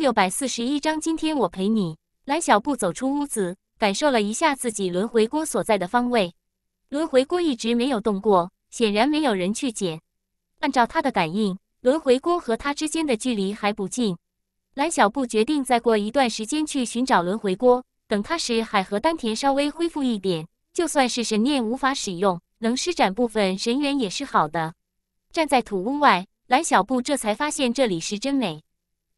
六百四十一章，今天我陪你。蓝小布走出屋子，感受了一下自己轮回锅所在的方位。轮回锅一直没有动过，显然没有人去捡。按照他的感应，轮回锅和他之间的距离还不近。蓝小布决定再过一段时间去寻找轮回锅，等他使海和丹田稍微恢复一点，就算是神念无法使用，能施展部分神元也是好的。站在土屋外，蓝小布这才发现这里是真美。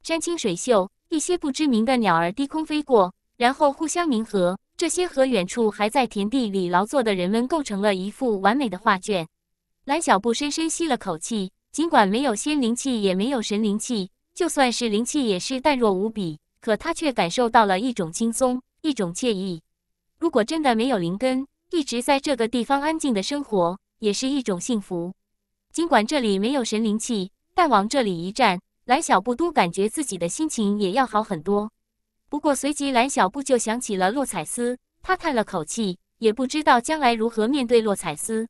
山清水秀，一些不知名的鸟儿低空飞过，然后互相鸣和。这些和远处还在田地里劳作的人们，构成了一幅完美的画卷。蓝小布深深吸了口气，尽管没有仙灵气，也没有神灵气，就算是灵气也是淡弱无比，可他却感受到了一种轻松，一种惬意。如果真的没有灵根，一直在这个地方安静的生活，也是一种幸福。尽管这里没有神灵气，但往这里一站。蓝小布都感觉自己的心情也要好很多，不过随即蓝小布就想起了洛彩丝，他叹了口气，也不知道将来如何面对洛彩丝。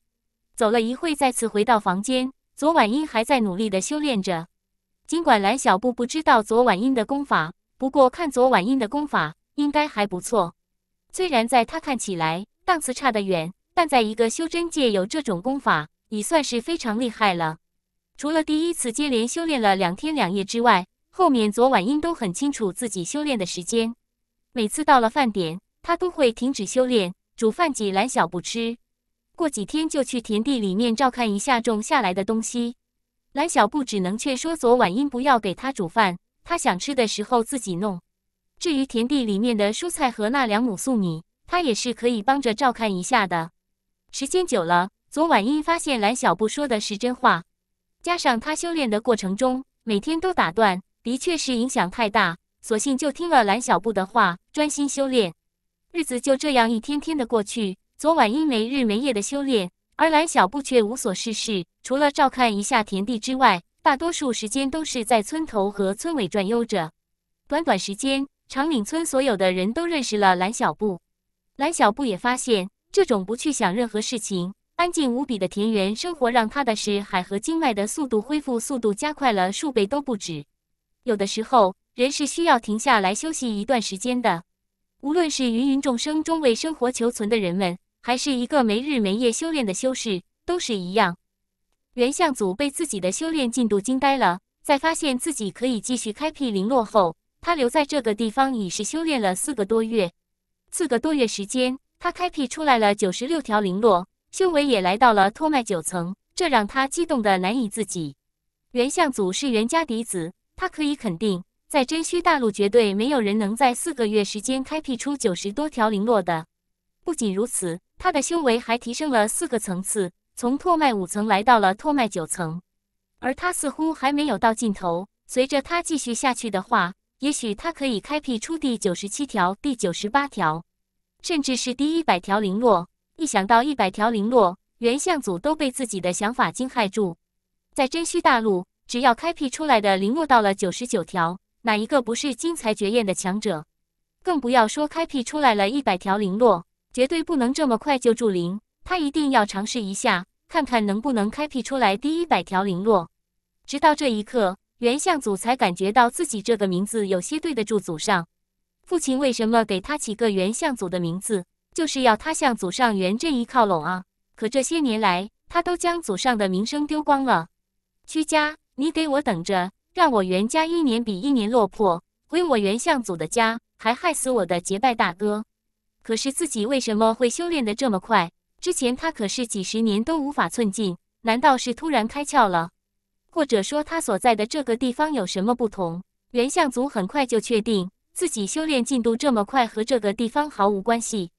走了一会，再次回到房间，昨晚英还在努力的修炼着。尽管蓝小布不知道昨晚英的功法，不过看昨晚英的功法应该还不错。虽然在他看起来档次差得远，但在一个修真界有这种功法，已算是非常厉害了。除了第一次接连修炼了两天两夜之外，后面左晚英都很清楚自己修炼的时间。每次到了饭点，他都会停止修炼，煮饭给蓝小布吃。过几天就去田地里面照看一下种下来的东西。蓝小布只能劝说左晚英不要给他煮饭，他想吃的时候自己弄。至于田地里面的蔬菜和那两亩粟米，他也是可以帮着照看一下的。时间久了，左晚英发现蓝小布说的是真话。加上他修炼的过程中，每天都打断，的确是影响太大，索性就听了蓝小布的话，专心修炼。日子就这样一天天的过去。昨晚因没日没夜的修炼，而蓝小布却无所事事，除了照看一下田地之外，大多数时间都是在村头和村尾转悠着。短短时间，长岭村所有的人都认识了蓝小布。蓝小布也发现，这种不去想任何事情。安静无比的田园生活，让他的是海河经脉的速度恢复速度加快了数倍都不止。有的时候，人是需要停下来休息一段时间的。无论是芸芸众生中为生活求存的人们，还是一个没日没夜修炼的修士，都是一样。袁相祖被自己的修炼进度惊呆了，在发现自己可以继续开辟灵落后，他留在这个地方已是修炼了四个多月。四个多月时间，他开辟出来了九十六条灵络。修为也来到了拓脉九层，这让他激动得难以自己。袁相祖是袁家嫡子，他可以肯定，在真虚大陆绝对没有人能在四个月时间开辟出九十多条零落的。不仅如此，他的修为还提升了四个层次，从拓脉五层来到了拓脉九层。而他似乎还没有到尽头，随着他继续下去的话，也许他可以开辟出第九十七条、第九十八条，甚至是第一百条零落。一想到一百条零落，原相祖都被自己的想法惊骇住。在真虚大陆，只要开辟出来的零落到了九十九条，哪一个不是精彩绝艳的强者？更不要说开辟出来了一百条零落，绝对不能这么快就住零，他一定要尝试一下，看看能不能开辟出来第一百条零落。直到这一刻，原相祖才感觉到自己这个名字有些对得住祖上。父亲为什么给他起个原相祖的名字？就是要他向祖上袁这一靠拢啊！可这些年来，他都将祖上的名声丢光了。屈家，你给我等着，让我袁家一年比一年落魄，毁我袁相祖的家，还害死我的结拜大哥。可是自己为什么会修炼的这么快？之前他可是几十年都无法寸进，难道是突然开窍了？或者说他所在的这个地方有什么不同？袁相祖很快就确定，自己修炼进度这么快和这个地方毫无关系。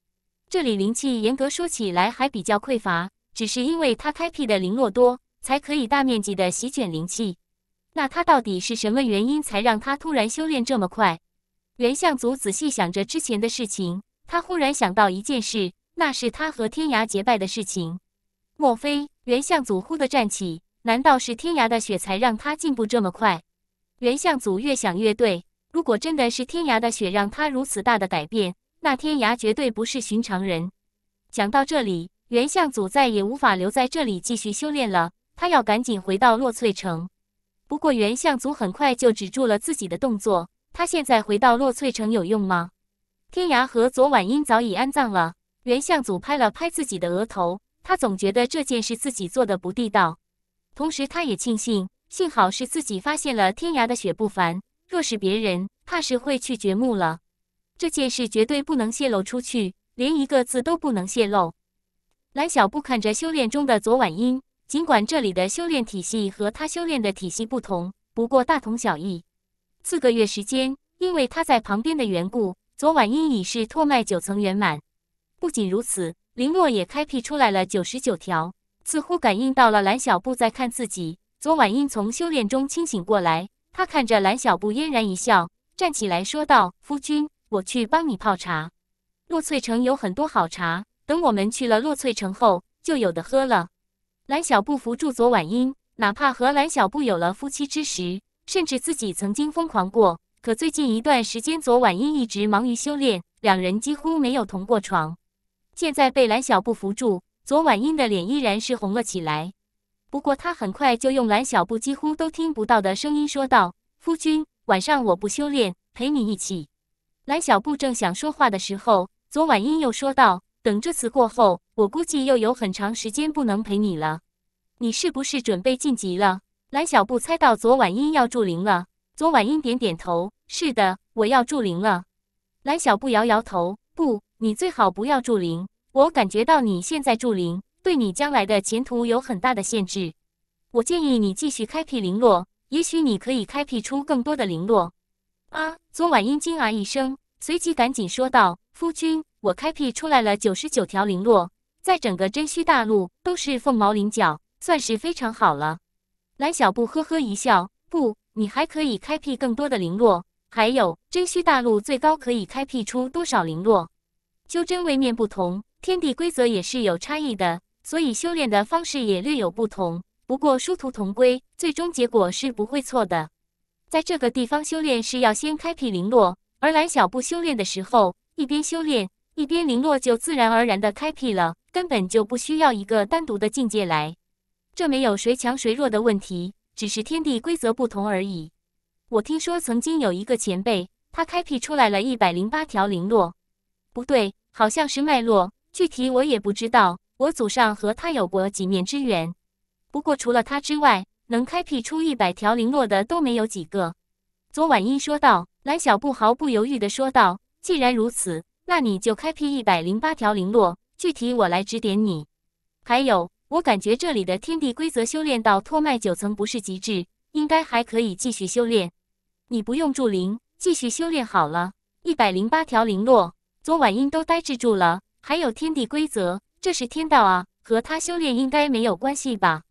这里灵气严格说起来还比较匮乏，只是因为它开辟的零落多，才可以大面积的席卷灵气。那他到底是什么原因才让他突然修炼这么快？原相祖仔细想着之前的事情，他忽然想到一件事，那是他和天涯结拜的事情。莫非？原相祖忽地站起，难道是天涯的血才让他进步这么快？原相祖越想越对，如果真的是天涯的血让他如此大的改变。那天涯绝对不是寻常人。讲到这里，袁相祖再也无法留在这里继续修炼了，他要赶紧回到洛翠城。不过，袁相祖很快就止住了自己的动作。他现在回到洛翠城有用吗？天涯和左晚因早已安葬了。袁相祖拍了拍自己的额头，他总觉得这件事自己做的不地道。同时，他也庆幸，幸好是自己发现了天涯的血不凡，若是别人，怕是会去掘墓了。这件事绝对不能泄露出去，连一个字都不能泄露。蓝小布看着修炼中的昨晚音，尽管这里的修炼体系和他修炼的体系不同，不过大同小异。四个月时间，因为他在旁边的缘故，昨晚音已是拓脉九层圆满。不仅如此，林洛也开辟出来了九十九条。似乎感应到了蓝小布在看自己，昨晚英从修炼中清醒过来，他看着蓝小布，嫣然一笑，站起来说道：“夫君。”我去帮你泡茶，洛翠城有很多好茶。等我们去了洛翠城后，就有的喝了。蓝小布扶住左婉英，哪怕和蓝小布有了夫妻之实，甚至自己曾经疯狂过，可最近一段时间，左婉英一直忙于修炼，两人几乎没有同过床。现在被蓝小布扶住，左婉英的脸依然是红了起来。不过他很快就用蓝小布几乎都听不到的声音说道：“夫君，晚上我不修炼，陪你一起。”蓝小布正想说话的时候，左晚英又说道：“等这次过后，我估计又有很长时间不能陪你了。你是不是准备晋级了？”蓝小布猜到左晚英要助灵了。左晚英点点头：“是的，我要助灵了。”蓝小布摇摇头：“不，你最好不要助灵。我感觉到你现在助灵，对你将来的前途有很大的限制。我建议你继续开辟灵落，也许你可以开辟出更多的灵落。”啊，昨晚英惊啊一声，随即赶紧说道：“夫君，我开辟出来了九十九条灵络，在整个真虚大陆都是凤毛麟角，算是非常好了。”蓝小布呵呵一笑：“不，你还可以开辟更多的灵络。还有，真虚大陆最高可以开辟出多少灵络？修真位面不同，天地规则也是有差异的，所以修炼的方式也略有不同。不过殊途同归，最终结果是不会错的。”在这个地方修炼是要先开辟灵络，而蓝小布修炼的时候，一边修炼一边灵络就自然而然的开辟了，根本就不需要一个单独的境界来。这没有谁强谁弱的问题，只是天地规则不同而已。我听说曾经有一个前辈，他开辟出来了一百零八条灵络，不对，好像是脉络，具体我也不知道。我祖上和他有过几面之缘，不过除了他之外。能开辟出一百条零落的都没有几个。左婉音说道，蓝小布毫不犹豫地说道：“既然如此，那你就开辟一百零八条零落，具体我来指点你。还有，我感觉这里的天地规则修炼到托脉九层不是极致，应该还可以继续修炼。你不用助灵，继续修炼好了。一百零八条零落，左婉音都呆滞住了。还有天地规则，这是天道啊，和他修炼应该没有关系吧？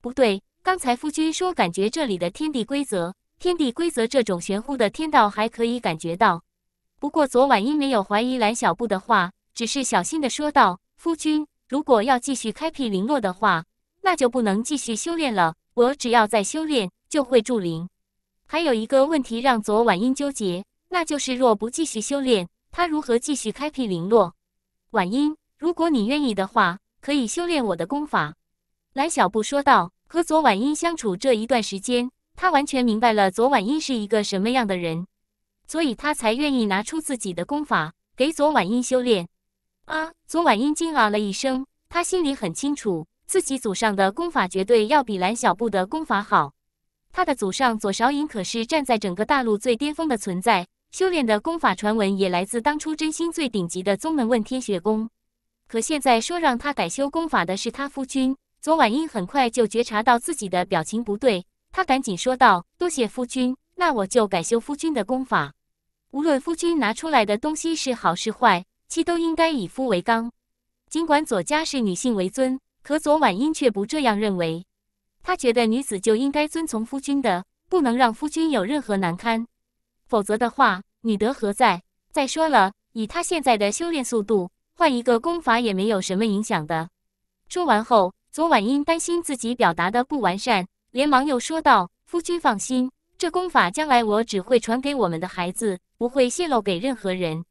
不对。”刚才夫君说，感觉这里的天地规则、天地规则这种玄乎的天道还可以感觉到。不过昨晚英没有怀疑蓝小布的话，只是小心的说道：“夫君，如果要继续开辟灵落的话，那就不能继续修炼了。我只要再修炼，就会助灵。”还有一个问题让昨晚英纠结，那就是若不继续修炼，他如何继续开辟灵落？晚英，如果你愿意的话，可以修炼我的功法。”蓝小布说道。和左晚英相处这一段时间，他完全明白了左晚英是一个什么样的人，所以他才愿意拿出自己的功法给左晚英修炼。啊，左晚英惊啊了一声，他心里很清楚，自己祖上的功法绝对要比蓝小布的功法好。他的祖上左韶隐可是站在整个大陆最巅峰的存在，修炼的功法传闻也来自当初真心最顶级的宗门问天雪宫。可现在说让他改修功法的是他夫君。左婉英很快就觉察到自己的表情不对，她赶紧说道：“多谢夫君，那我就改修夫君的功法。无论夫君拿出来的东西是好是坏，妻都应该以夫为纲。尽管左家是女性为尊，可左婉英却不这样认为。她觉得女子就应该遵从夫君的，不能让夫君有任何难堪，否则的话，女德何在？再说了，以她现在的修炼速度，换一个功法也没有什么影响的。”说完后。昨晚因担心自己表达的不完善，连忙又说道：“夫君放心，这功法将来我只会传给我们的孩子，不会泄露给任何人。”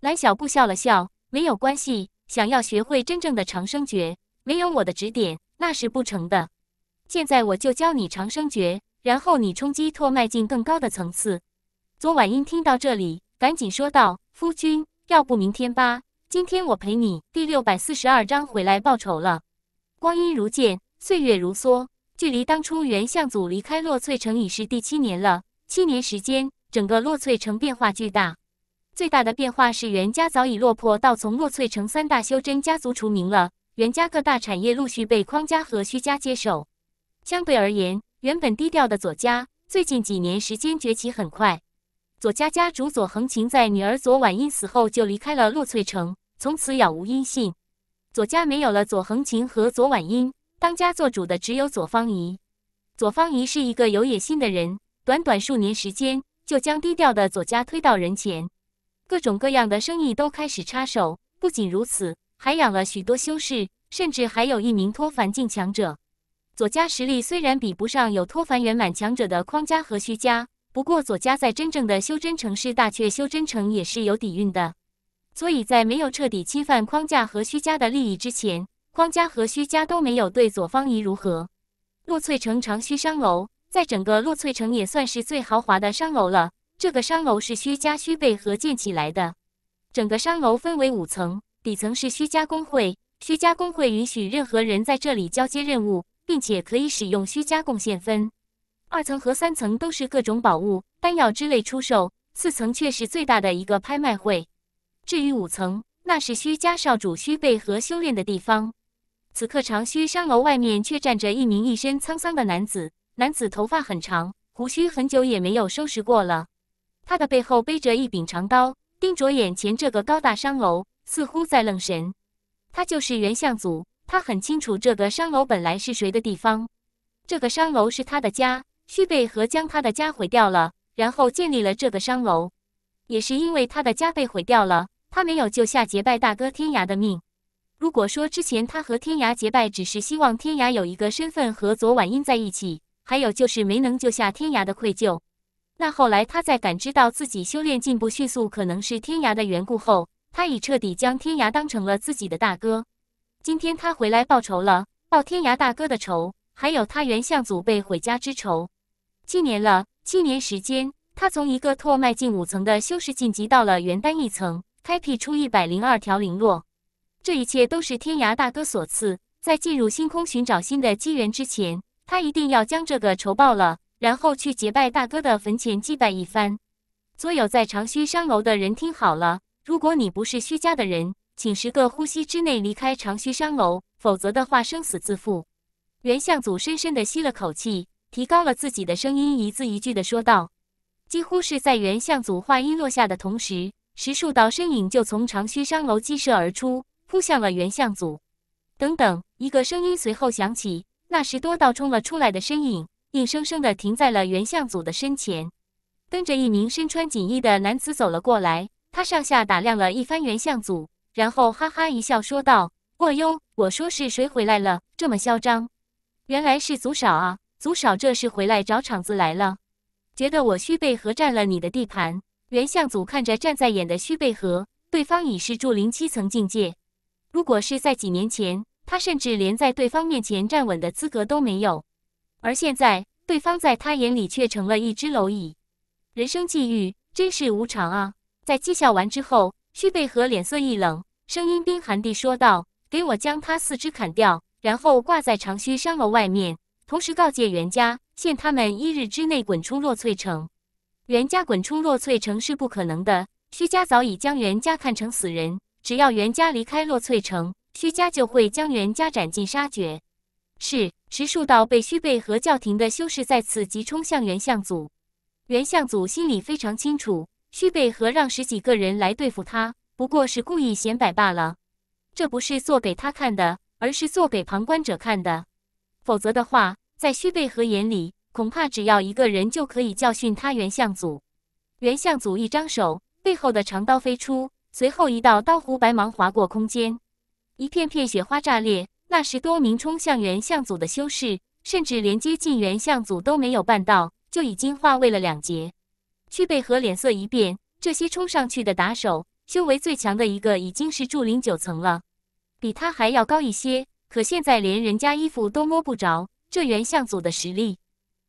蓝小布笑了笑：“没有关系，想要学会真正的长生诀，没有我的指点那是不成的。现在我就教你长生诀，然后你冲击拓迈进更高的层次。”昨晚因听到这里，赶紧说道：“夫君，要不明天吧，今天我陪你。”第六百四十二章回来报仇了。光阴如箭，岁月如梭，距离当初袁相祖离开洛翠城已是第七年了。七年时间，整个洛翠城变化巨大。最大的变化是袁家早已落魄到从洛翠城三大修真家族除名了。袁家各大产业陆续被匡家和徐家接手。相对而言，原本低调的左家最近几年时间崛起很快。左家家主左恒琴在女儿左婉音死后就离开了洛翠城，从此杳无音信。左家没有了左恒琴和左婉音，当家做主的只有左方怡。左方怡是一个有野心的人，短短数年时间就将低调的左家推到人前，各种各样的生意都开始插手。不仅如此，还养了许多修士，甚至还有一名脱凡境强者。左家实力虽然比不上有脱凡圆满强者的匡家和薛家，不过左家在真正的修真城市大阙修真城也是有底蕴的。所以在没有彻底侵犯框架和虚家的利益之前，框架和虚家都没有对左方仪如何。洛翠城长须商楼在整个洛翠城也算是最豪华的商楼了。这个商楼是虚家虚备合建起来的。整个商楼分为五层，底层是虚家工会，虚家工会允许任何人在这里交接任务，并且可以使用虚家贡献分。二层和三层都是各种宝物、丹药之类出售，四层却是最大的一个拍卖会。至于五层，那是虚家少主虚贝和修炼的地方。此刻，长须山楼外面却站着一名一身沧桑的男子。男子头发很长，胡须很久也没有收拾过了。他的背后背着一柄长刀，盯着眼前这个高大山楼，似乎在愣神。他就是袁相祖。他很清楚，这个山楼本来是谁的地方。这个山楼是他的家。虚贝和将他的家毁掉了，然后建立了这个山楼，也是因为他的家被毁掉了。他没有救下结拜大哥天涯的命。如果说之前他和天涯结拜只是希望天涯有一个身份和昨晚英在一起，还有就是没能救下天涯的愧疚，那后来他在感知到自己修炼进步迅速可能是天涯的缘故后，他已彻底将天涯当成了自己的大哥。今天他回来报仇了，报天涯大哥的仇，还有他原相祖辈毁家之仇。七年了，七年时间，他从一个拓脉进五层的修士晋级到了元丹一层。开辟出一百零二条灵落。这一切都是天涯大哥所赐。在进入星空寻找新的机缘之前，他一定要将这个仇报了，然后去结拜大哥的坟前祭拜一番。所有在长须商楼的人，听好了！如果你不是虚家的人，请十个呼吸之内离开长须商楼，否则的话，生死自负。袁相祖深深的吸了口气，提高了自己的声音，一字一句的说道：“几乎是在袁相祖话音落下的同时。”十数道身影就从长须山楼激射而出，扑向了袁相祖。等等，一个声音随后响起，那十多道冲了出来的身影硬生生的停在了袁相祖的身前，跟着一名身穿锦衣的男子走了过来。他上下打量了一番袁相祖，然后哈哈一笑，说道：“哦哟，我说是谁回来了，这么嚣张？原来是族少啊！族少这是回来找场子来了，觉得我虚被合占了你的地盘。”袁相祖看着站在眼的须贝河，对方已是筑灵七层境界。如果是在几年前，他甚至连在对方面前站稳的资格都没有。而现在，对方在他眼里却成了一只蝼蚁。人生际遇真是无常啊！在讥笑完之后，须贝河脸色一冷，声音冰寒地说道：“给我将他四肢砍掉，然后挂在长须山楼外面。同时告诫袁家，限他们一日之内滚出洛翠城。”袁家滚出洛翠城是不可能的，徐家早已将袁家看成死人。只要袁家离开洛翠城，徐家就会将袁家斩尽杀绝。是，十树道被徐备和叫停的修士再次急冲向袁向祖。袁向祖心里非常清楚，徐备和让十几个人来对付他，不过是故意显摆罢了。这不是做给他看的，而是做给旁观者看的。否则的话，在徐备和眼里。恐怕只要一个人就可以教训他。元相祖，元相祖一张手，背后的长刀飞出，随后一道刀弧白芒划过空间，一片片雪花炸裂。那十多名冲向元相祖的修士，甚至连接近元相祖都没有办到，就已经化为了两截。去贝和脸色一变，这些冲上去的打手，修为最强的一个已经是筑灵九层了，比他还要高一些，可现在连人家衣服都摸不着，这元相祖的实力。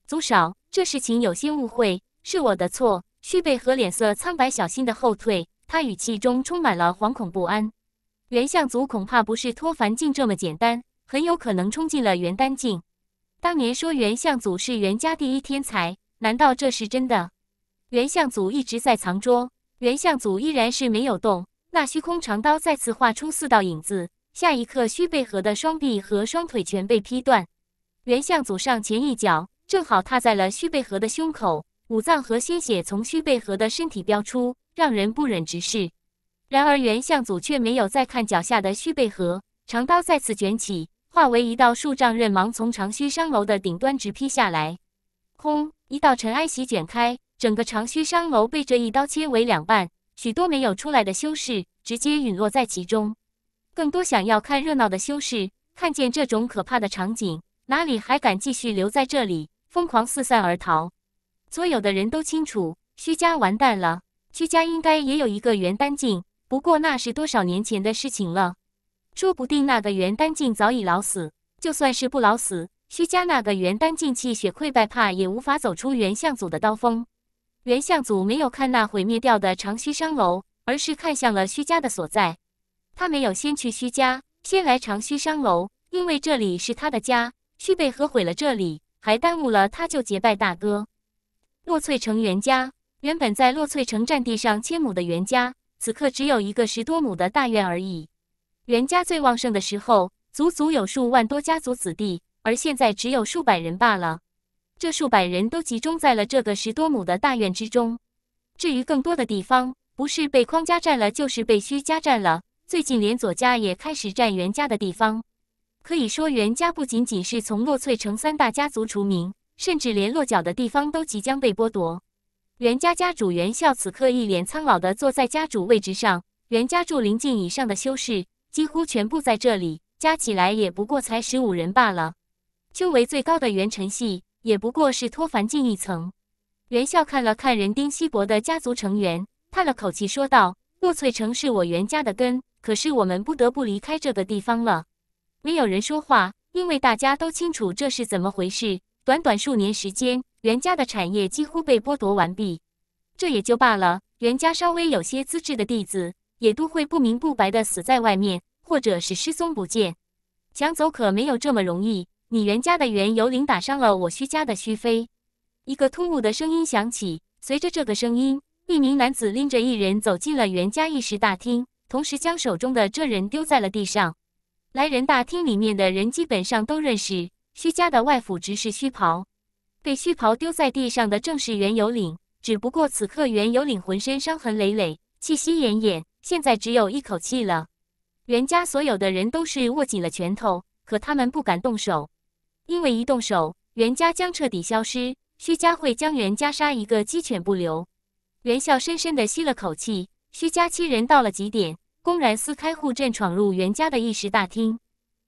族少，这事情有些误会，是我的错。须贝和脸色苍白，小心的后退，他语气中充满了惶恐不安。元相祖恐怕不是托凡境这么简单，很有可能冲进了元丹境。当年说元相祖是元家第一天才，难道这是真的？元相祖一直在藏拙，元相祖依然是没有动。那虚空长刀再次画出四道影子，下一刻，须贝河的双臂和双腿全被劈断。元相祖上前一脚。正好踏在了须贝河的胸口，五脏和鲜血从须贝河的身体飙出，让人不忍直视。然而原相祖却没有再看脚下的须贝河，长刀再次卷起，化为一道数丈刃芒，从长须商楼的顶端直劈下来。空一道尘埃席卷开，整个长须商楼被这一刀切为两半，许多没有出来的修士直接陨落在其中。更多想要看热闹的修士看见这种可怕的场景，哪里还敢继续留在这里？疯狂四散而逃，所有的人都清楚，虚家完蛋了。徐家应该也有一个元丹境，不过那是多少年前的事情了。说不定那个元丹境早已老死，就算是不老死，徐家那个元丹境气血溃败，怕也无法走出元相祖的刀锋。元相祖没有看那毁灭掉的长须商楼，而是看向了徐家的所在。他没有先去徐家，先来长须商楼，因为这里是他的家。徐被和毁了这里？还耽误了他救结拜大哥。洛翠城袁家原本在洛翠城占地上千亩的袁家，此刻只有一个十多亩的大院而已。袁家最旺盛的时候，足足有数万多家族子弟，而现在只有数百人罢了。这数百人都集中在了这个十多亩的大院之中。至于更多的地方，不是被匡家占了，就是被虚家占了。最近连左家也开始占袁家的地方。可以说，袁家不仅仅是从洛翠城三大家族除名，甚至连落脚的地方都即将被剥夺。袁家家主袁孝此刻一脸苍老的坐在家主位置上。袁家住灵境以上的修士几乎全部在这里，加起来也不过才十五人罢了。修为最高的袁晨曦也不过是脱凡境一层。袁孝看了看人丁稀薄的家族成员，叹了口气说道：“洛翠城是我袁家的根，可是我们不得不离开这个地方了。”没有人说话，因为大家都清楚这是怎么回事。短短数年时间，袁家的产业几乎被剥夺完毕，这也就罢了。袁家稍微有些资质的弟子，也都会不明不白的死在外面，或者是失踪不见。抢走可没有这么容易。你袁家的袁由灵打伤了我徐家的徐飞。一个突兀的声音响起，随着这个声音，一名男子拎着一人走进了袁家议事大厅，同时将手中的这人丢在了地上。来人大厅里面的人基本上都认识，徐家的外府执事虚袍，被虚袍丢在地上的正是袁有领。只不过此刻袁有领浑身伤痕累累，气息奄奄，现在只有一口气了。袁家所有的人都是握紧了拳头，可他们不敢动手，因为一动手，袁家将彻底消失，徐家会将袁家杀一个鸡犬不留。袁笑深深的吸了口气，徐家七人到了极点。公然撕开护阵闯入袁家的议事大厅，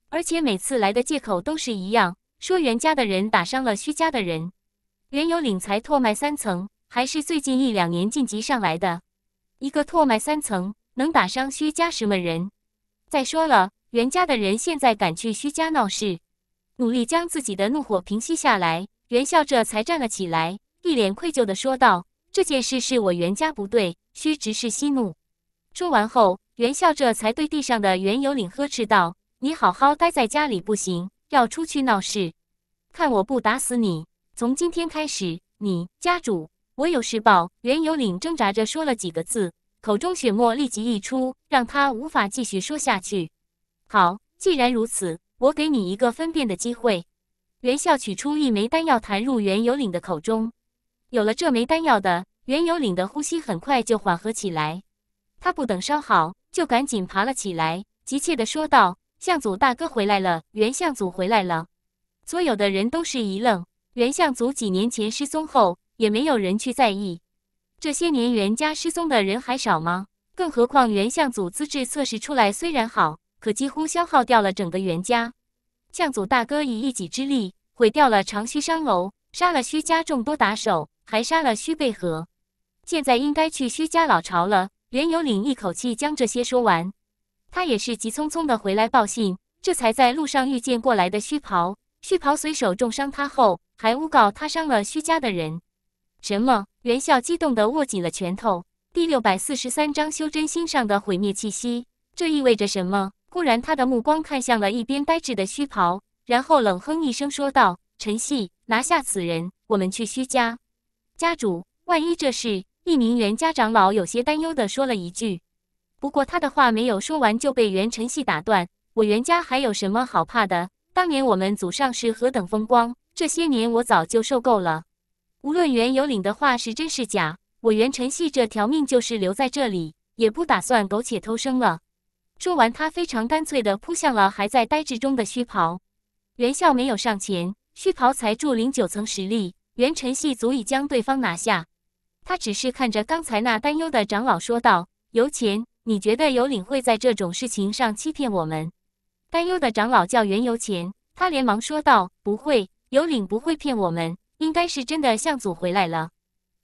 而且每次来的借口都是一样，说袁家的人打伤了薛家的人。袁有领才拓脉三层，还是最近一两年晋级上来的，一个拓脉三层能打伤薛家什么人？再说了，袁家的人现在敢去薛家闹事？努力将自己的怒火平息下来，袁笑这才站了起来，一脸愧疚的说道：“这件事是我袁家不对，薛执事息怒。”说完后。袁孝这才对地上的袁有领呵斥道：“你好好待在家里不行，要出去闹事，看我不打死你！从今天开始，你家主，我有事报。”袁有领挣扎着说了几个字，口中血沫立即溢出，让他无法继续说下去。好，既然如此，我给你一个分辨的机会。袁孝取出一枚丹药，弹入袁有领的口中。有了这枚丹药的，袁有领的呼吸很快就缓和起来。他不等烧好。就赶紧爬了起来，急切地说道：“相祖大哥回来了，袁相祖回来了。”所有的人都是一愣。袁相祖几年前失踪后，也没有人去在意。这些年袁家失踪的人还少吗？更何况袁相祖资质测试出来虽然好，可几乎消耗掉了整个袁家。相祖大哥以一己之力毁掉了长须商楼，杀了徐家众多打手，还杀了徐贝河。现在应该去徐家老巢了。袁有领一口气将这些说完，他也是急匆匆的回来报信，这才在路上遇见过来的虚袍。虚袍随手重伤他后，还诬告他伤了虚家的人。什么？袁孝激动的握紧了拳头。第六百四十三章修真心上的毁灭气息，这意味着什么？忽然，他的目光看向了一边呆滞的虚袍，然后冷哼一声说道：“陈系拿下此人，我们去虚家。家主，万一这事……”一名袁家长老有些担忧地说了一句，不过他的话没有说完就被袁晨曦打断。我袁家还有什么好怕的？当年我们祖上是何等风光，这些年我早就受够了。无论袁有领的话是真是假，我袁晨曦这条命就是留在这里，也不打算苟且偷生了。说完，他非常干脆地扑向了还在呆滞中的虚袍。袁孝没有上前，虚袍才助零九层实力，袁晨曦足以将对方拿下。他只是看着刚才那担忧的长老说道：“尤钱，你觉得尤领会在这种事情上欺骗我们？”担忧的长老叫袁尤钱，他连忙说道：“不会，尤领不会骗我们，应该是真的。”向祖回来了，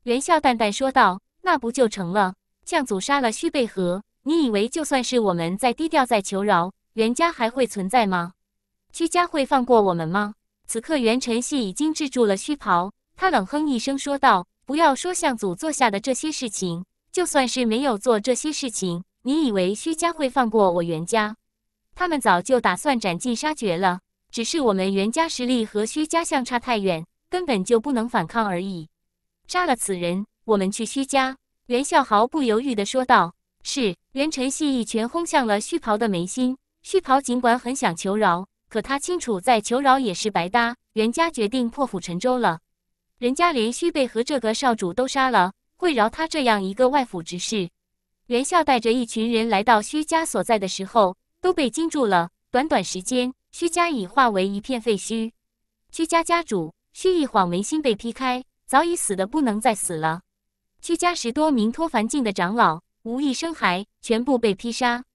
袁笑淡淡说道：“那不就成了？向祖杀了须贝河，你以为就算是我们再低调再求饶，袁家还会存在吗？屈家会放过我们吗？”此刻袁晨曦已经制住了须袍，他冷哼一声说道。不要说相祖做下的这些事情，就算是没有做这些事情，你以为徐家会放过我袁家？他们早就打算斩尽杀绝了，只是我们袁家实力和徐家相差太远，根本就不能反抗而已。杀了此人，我们去徐家。”袁孝毫不犹豫地说道。“是。”袁晨曦一拳轰向了徐袍的眉心。徐袍尽管很想求饶，可他清楚，再求饶也是白搭。袁家决定破釜沉舟了。人家连虚备和这个少主都杀了，会饶他这样一个外府执事？袁孝带着一群人来到虚家所在的时候，都被惊住了。短短时间，虚家已化为一片废墟。虚家家主虚一晃眉心被劈开，早已死的不能再死了。屈家十多名托凡境的长老无一生还，全部被劈杀。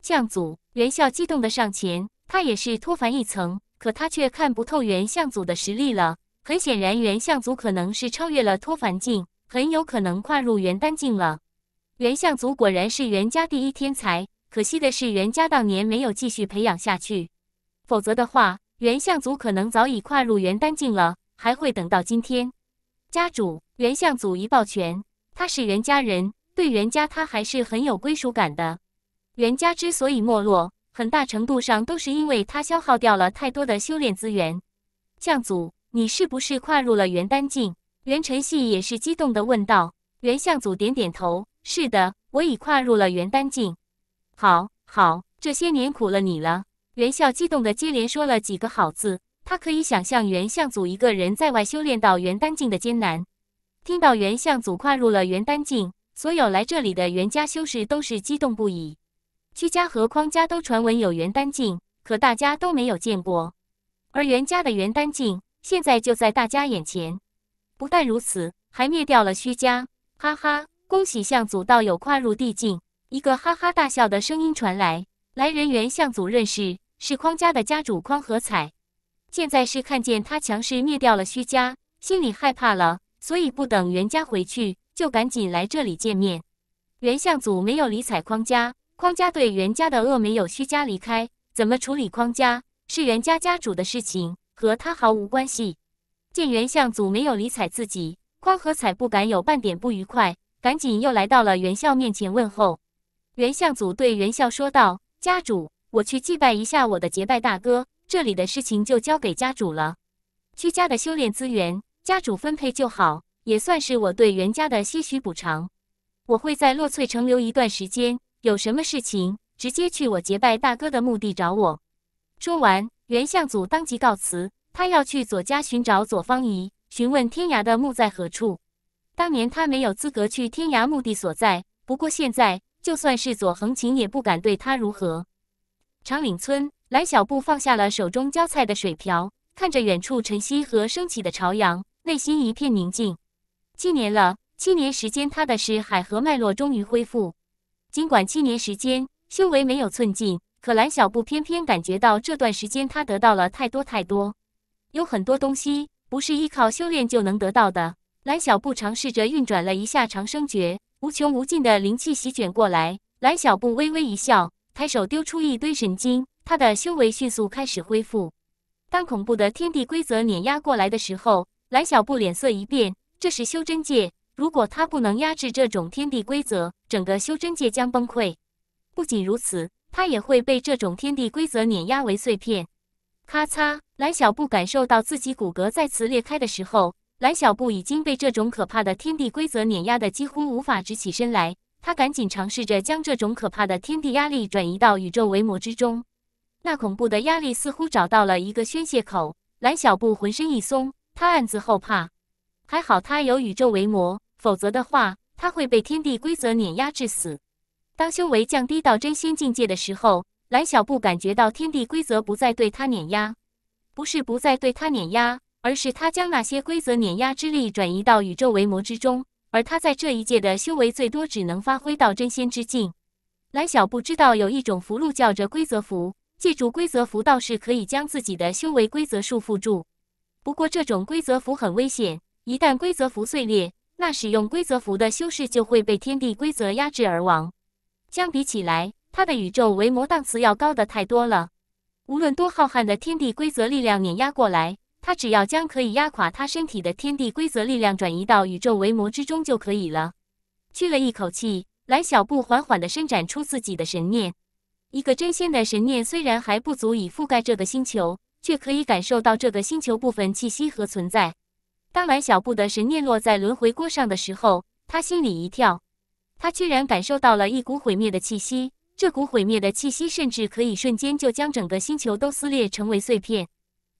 相祖袁孝激动的上前，他也是托凡一层，可他却看不透袁相祖的实力了。很显然，原相祖可能是超越了脱凡境，很有可能跨入元丹境了。原相祖果然是袁家第一天才，可惜的是袁家当年没有继续培养下去，否则的话，袁相祖可能早已跨入元丹境了，还会等到今天。家主，袁相祖一抱拳，他是袁家人，对袁家他还是很有归属感的。袁家之所以没落，很大程度上都是因为他消耗掉了太多的修炼资源。相祖。你是不是跨入了元丹境？元晨曦也是激动地问道。元相祖点点头，是的，我已跨入了元丹境。好，好，这些年苦了你了。元孝激动地接连说了几个好字。他可以想象元相祖一个人在外修炼到元丹境的艰难。听到元相祖跨入了元丹境，所有来这里的元家修士都是激动不已。屈家和匡家都传闻有元丹境，可大家都没有见过，而袁家的元丹境。现在就在大家眼前，不但如此，还灭掉了虚家，哈哈，恭喜向祖道友跨入地境！一个哈哈大笑的声音传来，来人袁向祖认识，是匡家的家主匡和彩。现在是看见他强势灭掉了虚家，心里害怕了，所以不等袁家回去，就赶紧来这里见面。袁向祖没有理睬匡家，匡家对袁家的恶没有虚家离开，怎么处理匡家，是袁家家主的事情。和他毫无关系。见袁相祖没有理睬自己，匡和彩不敢有半点不愉快，赶紧又来到了袁孝面前问候。袁相祖对袁孝说道：“家主，我去祭拜一下我的结拜大哥，这里的事情就交给家主了。屈家的修炼资源，家主分配就好，也算是我对袁家的些许补偿。我会在洛翠城留一段时间，有什么事情，直接去我结拜大哥的墓地找我。”说完。袁相祖当即告辞，他要去左家寻找左方怡，询问天涯的墓在何处。当年他没有资格去天涯墓地所在，不过现在就算是左恒琴也不敢对他如何。长岭村，蓝小布放下了手中浇菜的水瓢，看着远处晨曦和升起的朝阳，内心一片宁静。七年了，七年时间，他的是海河脉络终于恢复。尽管七年时间，修为没有寸进。可蓝小布偏偏感觉到这段时间他得到了太多太多，有很多东西不是依靠修炼就能得到的。蓝小布尝试着运转了一下长生诀，无穷无尽的灵气席卷过来。蓝小布微微一笑，抬手丢出一堆神经，他的修为迅速开始恢复。当恐怖的天地规则碾压过来的时候，蓝小布脸色一变。这是修真界，如果他不能压制这种天地规则，整个修真界将崩溃。不仅如此。他也会被这种天地规则碾压为碎片。咔嚓！蓝小布感受到自己骨骼再次裂开的时候，蓝小布已经被这种可怕的天地规则碾压的几乎无法直起身来。他赶紧尝试着将这种可怕的天地压力转移到宇宙维模之中。那恐怖的压力似乎找到了一个宣泄口，蓝小布浑身一松，他暗自后怕。还好他有宇宙维模，否则的话，他会被天地规则碾压致死。当修为降低到真仙境界的时候，蓝小布感觉到天地规则不再对他碾压，不是不再对他碾压，而是他将那些规则碾压之力转移到宇宙为魔之中。而他在这一界的修为最多只能发挥到真仙之境。蓝小布知道有一种符箓叫着规则符，借助规则符倒是可以将自己的修为规则束缚住。不过这种规则符很危险，一旦规则符碎裂，那使用规则符的修士就会被天地规则压制而亡。相比起来，他的宇宙维摩档次要高的太多了。无论多浩瀚的天地规则力量碾压过来，他只要将可以压垮他身体的天地规则力量转移到宇宙维摩之中就可以了。屈了一口气，蓝小布缓缓地伸展出自己的神念。一个真仙的神念虽然还不足以覆盖这个星球，却可以感受到这个星球部分气息和存在。当蓝小布的神念落在轮回锅上的时候，他心里一跳。他居然感受到了一股毁灭的气息，这股毁灭的气息甚至可以瞬间就将整个星球都撕裂成为碎片。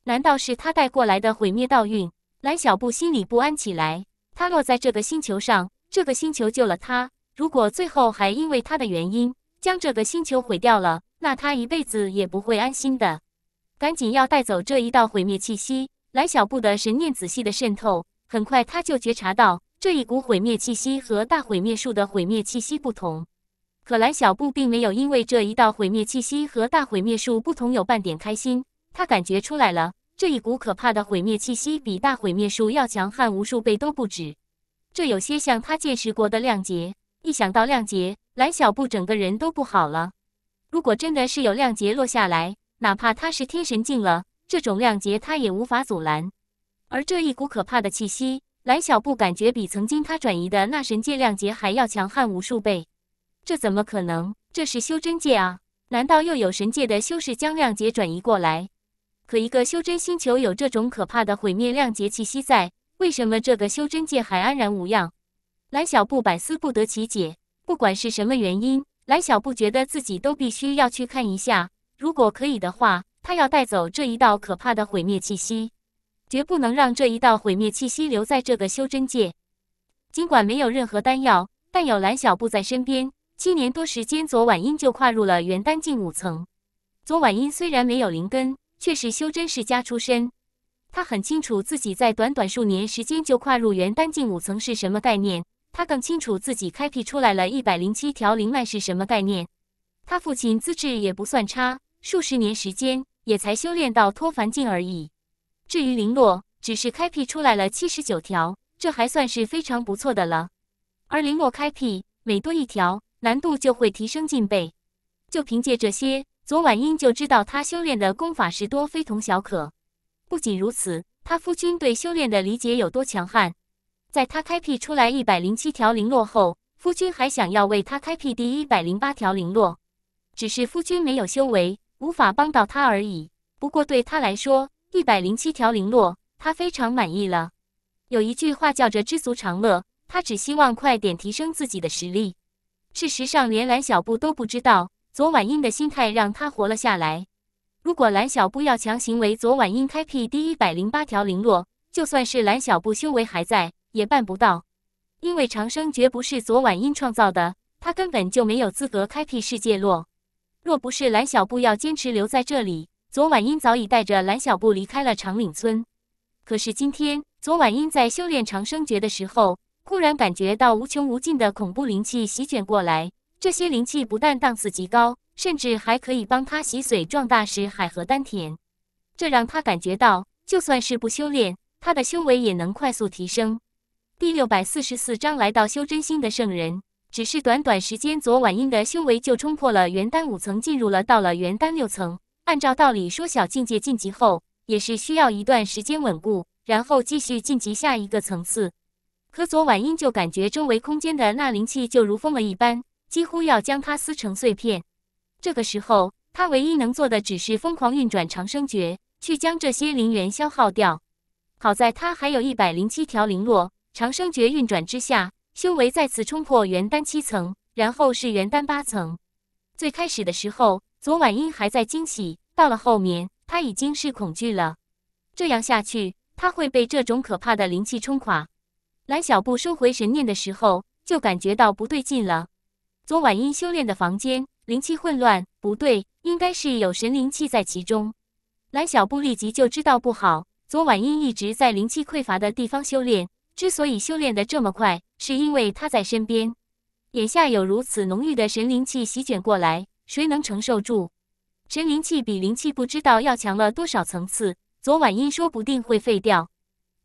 难道是他带过来的毁灭道运？蓝小布心里不安起来。他落在这个星球上，这个星球救了他。如果最后还因为他的原因将这个星球毁掉了，那他一辈子也不会安心的。赶紧要带走这一道毁灭气息！蓝小布的神念仔细的渗透，很快他就觉察到。这一股毁灭气息和大毁灭术的毁灭气息不同，可蓝小布并没有因为这一道毁灭气息和大毁灭术不同有半点开心。他感觉出来了，这一股可怕的毁灭气息比大毁灭术要强悍无数倍都不止。这有些像他见识过的亮劫。一想到亮劫，蓝小布整个人都不好了。如果真的是有亮劫落下来，哪怕他是天神境了，这种亮劫他也无法阻拦。而这一股可怕的气息。蓝小布感觉比曾经他转移的那神界亮劫还要强悍无数倍，这怎么可能？这是修真界啊！难道又有神界的修士将亮劫转移过来？可一个修真星球有这种可怕的毁灭亮劫气息在，为什么这个修真界还安然无恙？蓝小布百思不得其解。不管是什么原因，蓝小布觉得自己都必须要去看一下。如果可以的话，他要带走这一道可怕的毁灭气息。绝不能让这一道毁灭气息留在这个修真界。尽管没有任何丹药，但有蓝小布在身边，七年多时间，左婉英就跨入了元丹境五层。左婉英虽然没有灵根，却是修真世家出身。他很清楚自己在短短数年时间就跨入元丹境五层是什么概念。他更清楚自己开辟出来了一百零七条灵脉是什么概念。他父亲资质也不算差，数十年时间也才修炼到脱凡境而已。至于零落，只是开辟出来了七十九条，这还算是非常不错的了。而零落开辟每多一条，难度就会提升近倍。就凭借这些，昨晚英就知道他修炼的功法是多非同小可。不仅如此，他夫君对修炼的理解有多强悍，在他开辟出来一百零七条零落后，夫君还想要为他开辟第一百零八条零落，只是夫君没有修为，无法帮到他而已。不过对他来说，一百零七条零落，他非常满意了。有一句话叫着“知足常乐”，他只希望快点提升自己的实力。事实上，连蓝小布都不知道，昨晚鹰的心态让他活了下来。如果蓝小布要强行为昨晚鹰开辟第一百零八条零落，就算是蓝小布修为还在，也办不到。因为长生绝不是昨晚鹰创造的，他根本就没有资格开辟世界落。若不是蓝小布要坚持留在这里，左晚英早已带着蓝小布离开了长岭村，可是今天左晚英在修炼长生诀的时候，忽然感觉到无穷无尽的恐怖灵气席卷过来。这些灵气不但档次极高，甚至还可以帮他洗髓壮大石海和丹田。这让他感觉到，就算是不修炼，他的修为也能快速提升。第六百四十四章来到修真心的圣人，只是短短时间，左晚英的修为就冲破了元丹五层，进入了到了元丹六层。按照道理，缩小境界晋级后也是需要一段时间稳固，然后继续晋级下一个层次。可左婉英就感觉周围空间的那灵气就如疯了一般，几乎要将它撕成碎片。这个时候，他唯一能做的只是疯狂运转长生诀，去将这些灵元消耗掉。好在他还有一百零七条灵络，长生诀运转之下，修为再次冲破元丹七层，然后是元丹八层。最开始的时候，左婉英还在惊喜。到了后面，他已经是恐惧了。这样下去，他会被这种可怕的灵气冲垮。蓝小布收回神念的时候，就感觉到不对劲了。昨晚因修炼的房间灵气混乱，不对，应该是有神灵气在其中。蓝小布立即就知道不好。昨晚因一直在灵气匮乏的地方修炼，之所以修炼的这么快，是因为他在身边。眼下有如此浓郁的神灵气席卷过来，谁能承受住？神灵气比灵气不知道要强了多少层次。昨晚因说不定会废掉。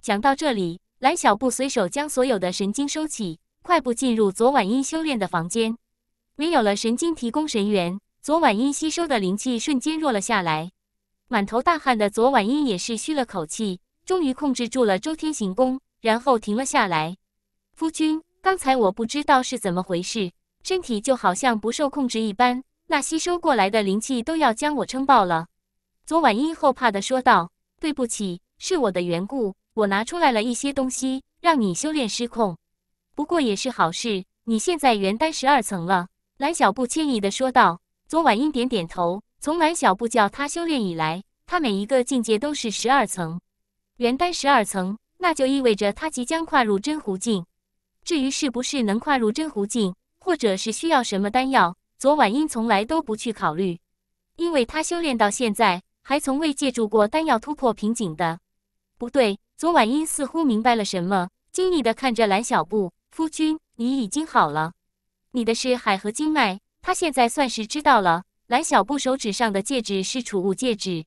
讲到这里，蓝小布随手将所有的神经收起，快步进入昨晚因修炼的房间。没有了神经提供神元，昨晚因吸收的灵气瞬间弱了下来。满头大汗的昨晚因也是吁了口气，终于控制住了周天行宫，然后停了下来。夫君，刚才我不知道是怎么回事，身体就好像不受控制一般。那吸收过来的灵气都要将我撑爆了，昨晚因后怕的说道：“对不起，是我的缘故，我拿出来了一些东西，让你修炼失控。不过也是好事，你现在元丹十二层了。”蓝小布歉意的说道。昨晚因点点头。从蓝小布教他修炼以来，他每一个境界都是十二层，元丹十二层，那就意味着他即将跨入真湖境。至于是不是能跨入真湖境，或者是需要什么丹药。昨晚英从来都不去考虑，因为他修炼到现在还从未借助过丹药突破瓶颈的。不对，昨晚英似乎明白了什么，惊异的看着蓝小布夫君：“你已经好了，你的是海河经脉。”他现在算是知道了。蓝小布手指上的戒指是储物戒指，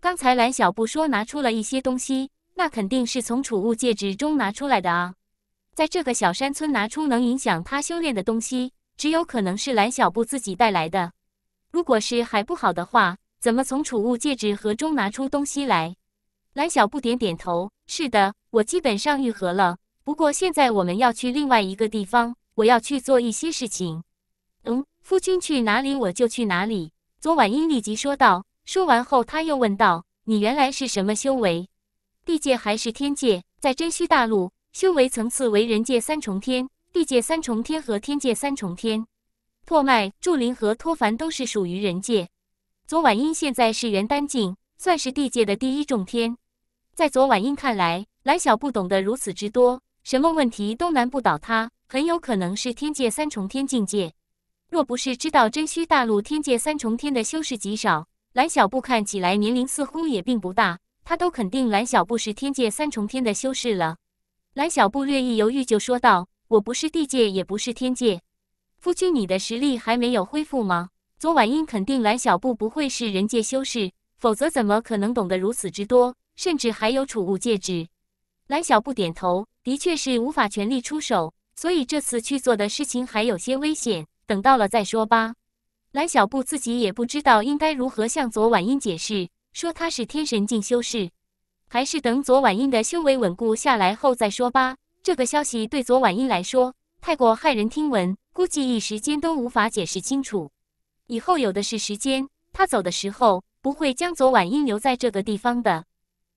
刚才蓝小布说拿出了一些东西，那肯定是从储物戒指中拿出来的啊。在这个小山村拿出能影响他修炼的东西。只有可能是蓝小布自己带来的。如果是还不好的话，怎么从储物戒指盒中拿出东西来？蓝小布点点头：“是的，我基本上愈合了。不过现在我们要去另外一个地方，我要去做一些事情。”“嗯，夫君去哪里我就去哪里。”昨晚因立即说道。说完后，他又问道：“你原来是什么修为？地界还是天界？在真虚大陆，修为层次为人界三重天。”地界三重天和天界三重天，拓迈、祝灵和托凡都是属于人界。昨晚因现在是元丹境，算是地界的第一重天。在昨晚因看来，蓝小布懂得如此之多，什么问题都难不倒他，很有可能是天界三重天境界。若不是知道真虚大陆天界三重天的修士极少，蓝小布看起来年龄似乎也并不大，他都肯定蓝小布是天界三重天的修士了。蓝小布略一犹豫，就说道。我不是地界，也不是天界，夫君，你的实力还没有恢复吗？昨晚因肯定蓝小布不会是人界修士，否则怎么可能懂得如此之多，甚至还有储物戒指？蓝小布点头，的确是无法全力出手，所以这次去做的事情还有些危险，等到了再说吧。蓝小布自己也不知道应该如何向昨晚英解释，说他是天神境修士，还是等昨晚英的修为稳固下来后再说吧。这个消息对左晚英来说太过骇人听闻，估计一时间都无法解释清楚。以后有的是时间，他走的时候不会将左晚英留在这个地方的。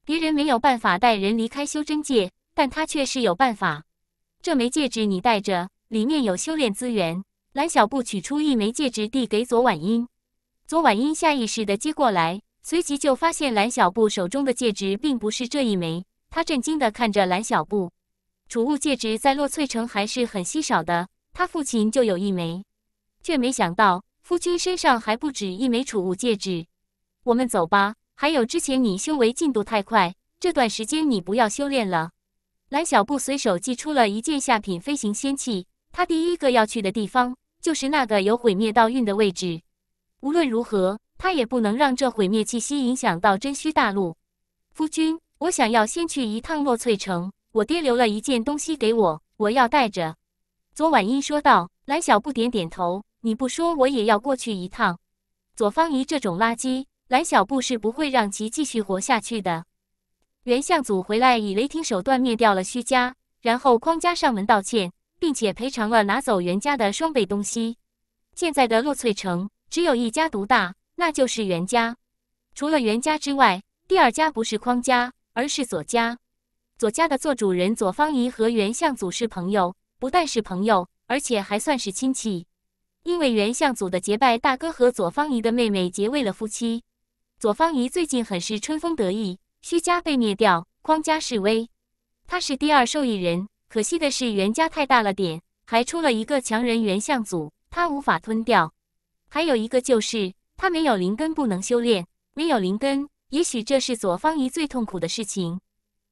别人没有办法带人离开修真界，但他却是有办法。这枚戒指你带着，里面有修炼资源。蓝小布取出一枚戒指递给左婉英，左婉英下意识的接过来，随即就发现蓝小布手中的戒指并不是这一枚。他震惊的看着蓝小布。储物戒指在洛翠城还是很稀少的，他父亲就有一枚，却没想到夫君身上还不止一枚储物戒指。我们走吧。还有，之前你修为进度太快，这段时间你不要修炼了。蓝小布随手寄出了一件下品飞行仙器。他第一个要去的地方就是那个有毁灭道韵的位置。无论如何，他也不能让这毁灭气息影响到真虚大陆。夫君，我想要先去一趟洛翠城。我爹留了一件东西给我，我要带着。左婉英说道。蓝小布点点头：“你不说我也要过去一趟。”左方仪这种垃圾，蓝小布是不会让其继续活下去的。袁相祖回来，以雷霆手段灭掉了徐家，然后匡家上门道歉，并且赔偿了拿走袁家的双倍东西。现在的洛翠城只有一家独大，那就是袁家。除了袁家之外，第二家不是匡家，而是左家。左家的做主人左方怡和袁相祖是朋友，不但是朋友，而且还算是亲戚，因为袁相祖的结拜大哥和左方怡的妹妹结为了夫妻。左方怡最近很是春风得意，虚家被灭掉，匡家示威，他是第二受益人。可惜的是袁家太大了点，还出了一个强人袁相祖，他无法吞掉。还有一个就是他没有灵根，不能修炼，没有灵根，也许这是左方怡最痛苦的事情。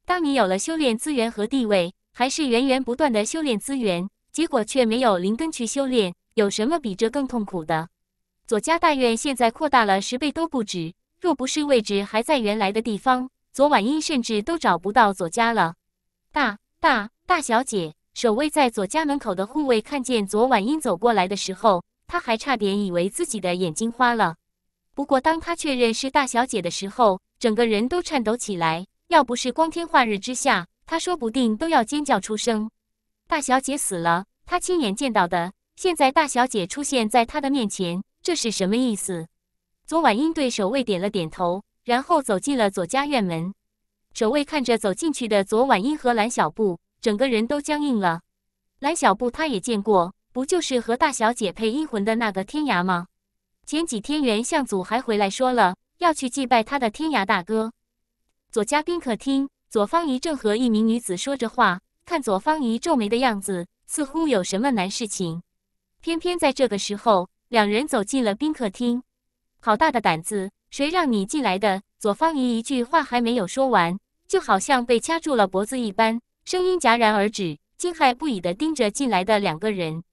当你有了修炼资源和地位，还是源源不断的修炼资源，结果却没有灵根去修炼，有什么比这更痛苦的？左家大院现在扩大了十倍都不止，若不是位置还在原来的地方，左婉英甚至都找不到左家了。大大大小姐，守卫在左家门口的护卫看见左婉英走过来的时候，他还差点以为自己的眼睛花了。不过当他确认是大小姐的时候，整个人都颤抖起来。要不是光天化日之下，他说不定都要尖叫出声。大小姐死了，他亲眼见到的。现在大小姐出现在他的面前，这是什么意思？昨晚因对守卫点了点头，然后走进了左家院门。守卫看着走进去的昨晚因和蓝小布，整个人都僵硬了。蓝小布他也见过，不就是和大小姐配阴魂的那个天涯吗？前几天袁相祖还回来说了，要去祭拜他的天涯大哥。左家宾客厅，左方仪正和一名女子说着话，看左方仪皱眉的样子，似乎有什么难事情。偏偏在这个时候，两人走进了宾客厅。好大的胆子，谁让你进来的？左方仪一句话还没有说完，就好像被掐住了脖子一般，声音戛然而止，惊骇不已的盯着进来的两个人。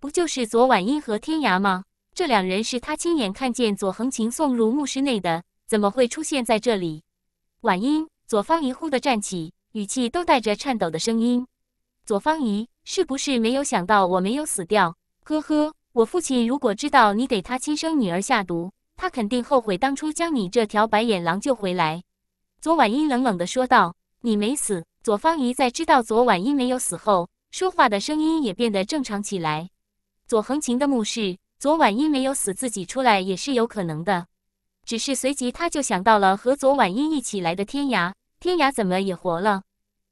不就是昨晚阴河天涯吗？这两人是他亲眼看见左恒晴送入墓室内的，怎么会出现在这里？晚音左方怡忽地站起，语气都带着颤抖的声音。左方怡是不是没有想到我没有死掉？呵呵，我父亲如果知道你给他亲生女儿下毒，他肯定后悔当初将你这条白眼狼救回来。左晚音冷冷地说道：“你没死。”左方怡在知道左晚音没有死后，说话的声音也变得正常起来。左恒晴的墓室，左晚音没有死，自己出来也是有可能的。只是随即他就想到了和左晚音一起来的天涯，天涯怎么也活了？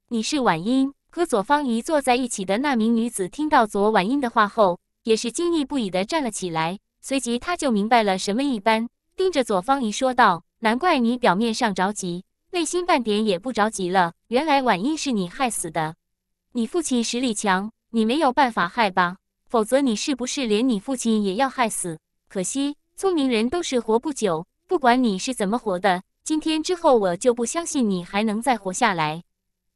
你是婉音？和左方怡坐在一起的那名女子，听到左婉音的话后，也是惊异不已的站了起来。随即他就明白了什么一般，盯着左方怡说道：“难怪你表面上着急，内心半点也不着急了。原来婉音是你害死的。你父亲实力强，你没有办法害吧？否则你是不是连你父亲也要害死？可惜，聪明人都是活不久。”不管你是怎么活的，今天之后我就不相信你还能再活下来。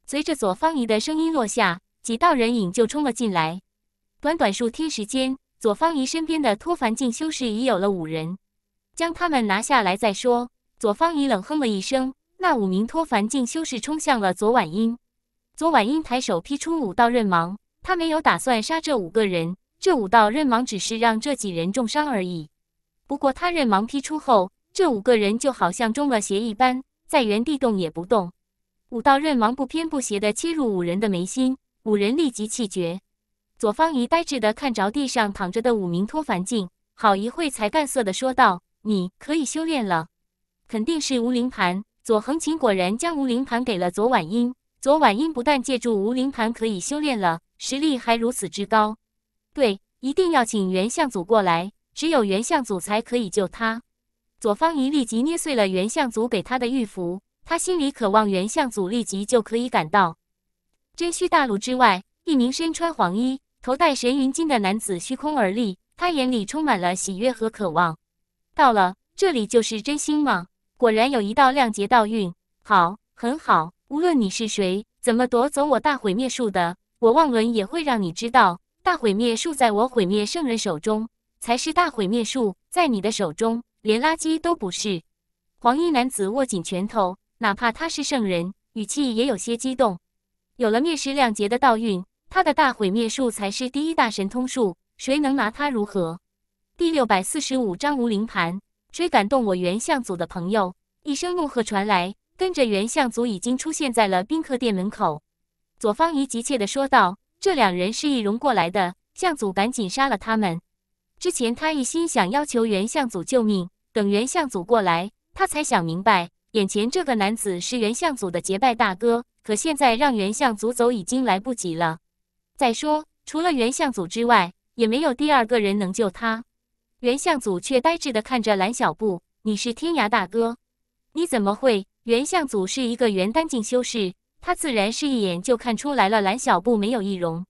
随着左方怡的声音落下，几道人影就冲了进来。短短数天时间，左方怡身边的托凡境修士已有了五人，将他们拿下来再说。左方怡冷哼了一声，那五名托凡境修士冲向了左婉英。左婉英抬手劈出五道刃芒，他没有打算杀这五个人，这五道刃芒只是让这几人重伤而已。不过他刃芒劈出后，这五个人就好像中了邪一般，在原地动也不动。五道刃芒不偏不斜地切入五人的眉心，五人立即气绝。左方仪呆滞的看着地上躺着的五名脱凡境，好一会才干涩的说道：“你可以修炼了，肯定是无灵盘。”左恒琴果然将无灵盘给了左婉英。左婉英不但借助无灵盘可以修炼了，实力还如此之高。对，一定要请袁相祖过来，只有袁相祖才可以救他。左方仪立即捏碎了元相祖给他的玉符，他心里渴望元相祖立即就可以赶到真虚大陆之外。一名身穿黄衣、头戴神云巾的男子虚空而立，他眼里充满了喜悦和渴望。到了这里就是真心吗？果然有一道亮劫道运，好，很好。无论你是谁，怎么夺走我大毁灭术的，我望伦也会让你知道。大毁灭术在我毁灭圣人手中才是大毁灭术，在你的手中。连垃圾都不是！黄衣男子握紧拳头，哪怕他是圣人，语气也有些激动。有了灭世两劫的道运，他的大毁灭术才是第一大神通术，谁能拿他如何？第六百四十五章无灵盘，追赶动我原相祖的朋友，一声怒喝传来，跟着原相祖已经出现在了宾客店门口。左方仪急切的说道：“这两人是易容过来的，相祖赶紧杀了他们！”之前他一心想要求原相祖救命。等袁相祖过来，他才想明白，眼前这个男子是袁相祖的结拜大哥。可现在让袁相祖走已经来不及了。再说，除了袁相祖之外，也没有第二个人能救他。袁相祖却呆滞地看着蓝小布：“你是天涯大哥，你怎么会？”袁相祖是一个元丹境修士，他自然是一眼就看出来了。蓝小布没有易容。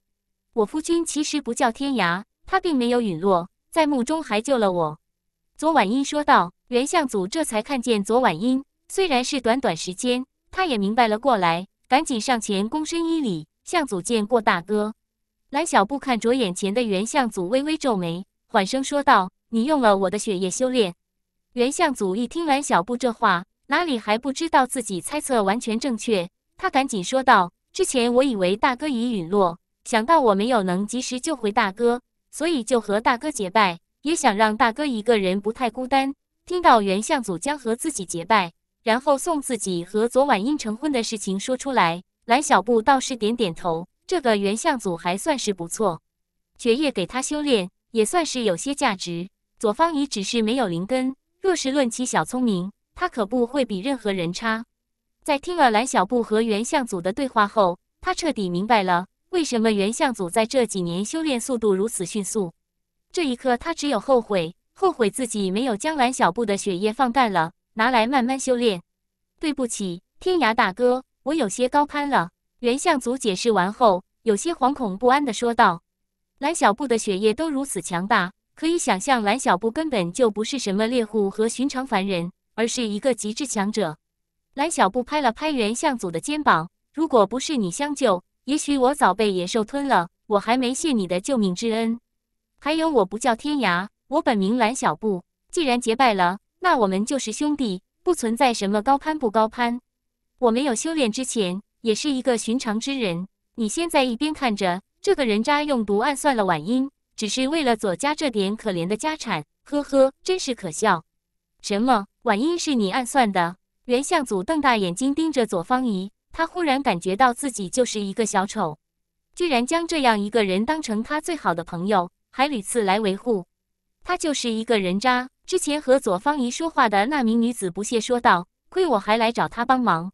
我夫君其实不叫天涯，他并没有陨落，在墓中还救了我。左晚音说道：“袁相祖这才看见左晚音，虽然是短短时间，他也明白了过来，赶紧上前躬身一礼。相祖见过大哥。”蓝小布看着眼前的袁相祖，微微皱眉，缓声说道：“你用了我的血液修炼。”袁相祖一听蓝小布这话，哪里还不知道自己猜测完全正确？他赶紧说道：“之前我以为大哥已陨落，想到我没有能及时救回大哥，所以就和大哥结拜。”也想让大哥一个人不太孤单。听到袁相祖将和自己结拜，然后送自己和昨晚应成婚的事情说出来，蓝小布倒是点点头。这个袁相祖还算是不错，爵业给他修炼也算是有些价值。左方仪只是没有灵根，若是论起小聪明，他可不会比任何人差。在听了蓝小布和袁相祖的对话后，他彻底明白了为什么袁相祖在这几年修炼速度如此迅速。这一刻，他只有后悔，后悔自己没有将蓝小布的血液放干了，拿来慢慢修炼。对不起，天涯大哥，我有些高攀了。原相祖解释完后，有些惶恐不安地说道：“蓝小布的血液都如此强大，可以想象，蓝小布根本就不是什么猎户和寻常凡人，而是一个极致强者。”蓝小布拍了拍原相祖的肩膀：“如果不是你相救，也许我早被野兽吞了。我还没谢你的救命之恩。”还有，我不叫天涯，我本名蓝小布。既然结拜了，那我们就是兄弟，不存在什么高攀不高攀。我没有修炼之前，也是一个寻常之人。你先在一边看着，这个人渣用毒暗算了婉音，只是为了左家这点可怜的家产。呵呵，真是可笑。什么？婉音是你暗算的？袁相祖瞪大眼睛盯着左方仪，他忽然感觉到自己就是一个小丑，居然将这样一个人当成他最好的朋友。还屡次来维护，他就是一个人渣。之前和左方怡说话的那名女子不屑说道：“亏我还来找他帮忙。”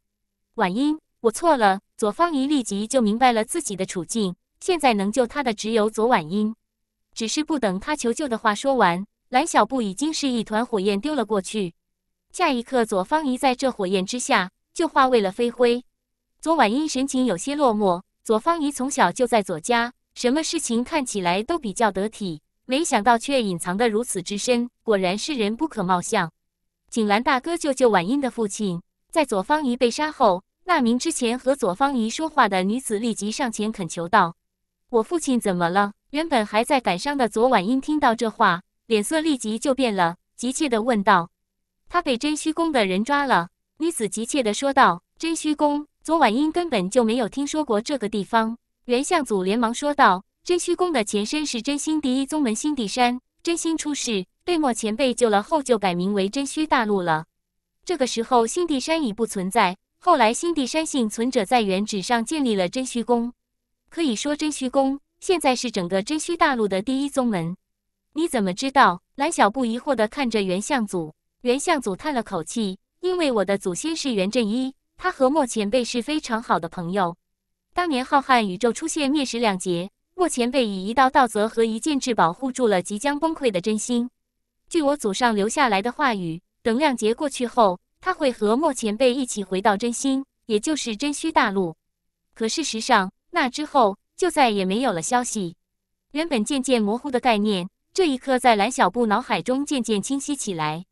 婉音，我错了。左方怡立即就明白了自己的处境，现在能救她的只有左婉音。只是不等他求救的话说完，蓝小布已经是一团火焰丢了过去。下一刻，左方怡在这火焰之下就化为了飞灰。左婉音神情有些落寞。左方怡从小就在左家。什么事情看起来都比较得体，没想到却隐藏得如此之深。果然是人不可貌相。景兰大哥，救救婉音的父亲在左方仪被杀后，那名之前和左方仪说话的女子立即上前恳求道：“我父亲怎么了？”原本还在感伤的左晚音听到这话，脸色立即就变了，急切地问道：“他被真虚宫的人抓了。”女子急切地说道：“真虚宫，左晚音根本就没有听说过这个地方。”袁相祖连忙说道：“真虚宫的前身是真心第一宗门心地山，真心出世被莫前辈救了后，就改名为真虚大陆了。这个时候，心地山已不存在。后来，心地山幸存者在原址上建立了真虚宫。可以说，真虚宫现在是整个真虚大陆的第一宗门。你怎么知道？”蓝小布疑惑的看着袁相祖。袁相祖叹了口气：“因为我的祖先是袁振一，他和莫前辈是非常好的朋友。”当年浩瀚宇宙出现灭世两劫，莫前辈以一道道则和一件至宝护住了即将崩溃的真心。据我祖上留下来的话语，等两劫过去后，他会和莫前辈一起回到真心，也就是真虚大陆。可事实上，那之后就再也没有了消息。原本渐渐模糊的概念，这一刻在蓝小布脑海中渐渐清晰起来。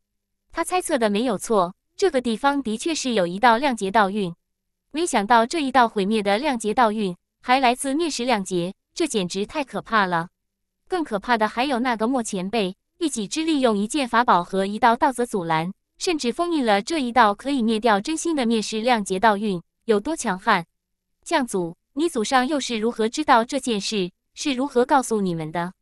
他猜测的没有错，这个地方的确是有一道亮劫道运。没想到这一道毁灭的量劫道运还来自灭世量劫，这简直太可怕了！更可怕的还有那个莫前辈，一己之力用一件法宝和一道道则阻拦，甚至封印了这一道可以灭掉真心的灭世量劫道运，有多强悍？将祖，你祖上又是如何知道这件事？是如何告诉你们的？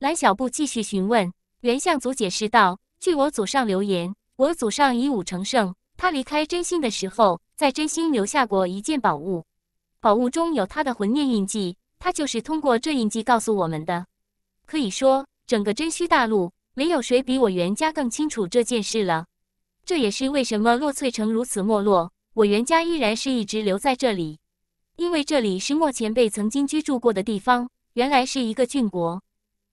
蓝小布继续询问。原相祖解释道：“据我祖上留言，我祖上以武成圣，他离开真心的时候。”在真心留下过一件宝物，宝物中有他的魂念印记，他就是通过这印记告诉我们的。可以说，整个真虚大陆没有谁比我袁家更清楚这件事了。这也是为什么洛翠城如此没落，我袁家依然是一直留在这里，因为这里是莫前辈曾经居住过的地方，原来是一个郡国。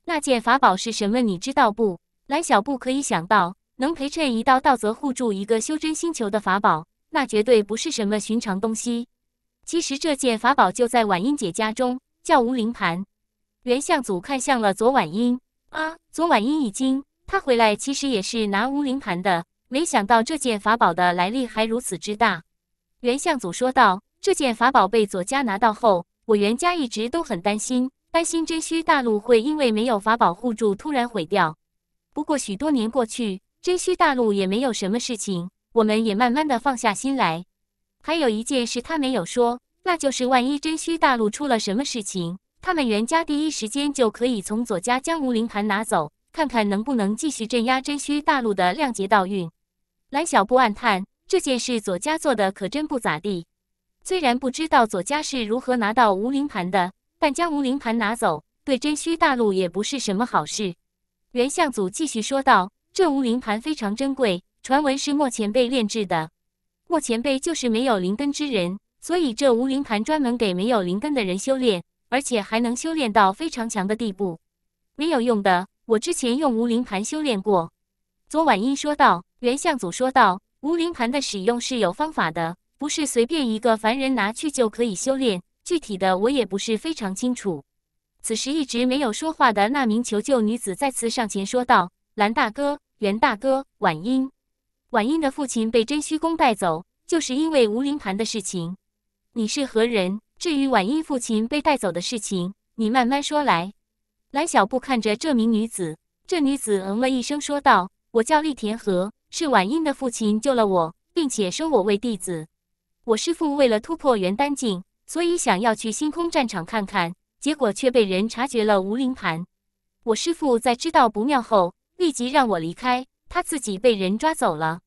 那件法宝是什么？你知道不？蓝小布可以想到，能陪衬一道道则护住一个修真星球的法宝。那绝对不是什么寻常东西。其实这件法宝就在婉音姐家中，叫无灵盘。袁向祖看向了左婉音。啊！左婉音一惊，他回来其实也是拿无灵盘的，没想到这件法宝的来历还如此之大。袁向祖说道：“这件法宝被左家拿到后，我袁家一直都很担心，担心真虚大陆会因为没有法宝护住突然毁掉。不过许多年过去，真虚大陆也没有什么事情。”我们也慢慢的放下心来，还有一件事他没有说，那就是万一真虚大陆出了什么事情，他们袁家第一时间就可以从左家将无灵盘拿走，看看能不能继续镇压真虚大陆的量劫道运。蓝小布暗叹，这件事左家做的可真不咋地。虽然不知道左家是如何拿到无灵盘的，但将无灵盘拿走，对真虚大陆也不是什么好事。袁相祖继续说道：“这无灵盘非常珍贵。”传闻是莫前辈炼制的，莫前辈就是没有灵根之人，所以这无灵盘专门给没有灵根的人修炼，而且还能修炼到非常强的地步。没有用的，我之前用无灵盘修炼过。昨晚英说道，袁相祖说道，无灵盘的使用是有方法的，不是随便一个凡人拿去就可以修炼。具体的我也不是非常清楚。此时一直没有说话的那名求救女子再次上前说道：“蓝大哥，袁大哥，晚英。”晚音的父亲被真虚宫带走，就是因为无灵盘的事情。你是何人？至于晚音父亲被带走的事情，你慢慢说来。蓝小布看着这名女子，这女子嗯了一声，说道：“我叫丽田和，是晚音的父亲救了我，并且收我为弟子。我师父为了突破元丹境，所以想要去星空战场看看，结果却被人察觉了无灵盘。我师父在知道不妙后，立即让我离开。”他自己被人抓走了，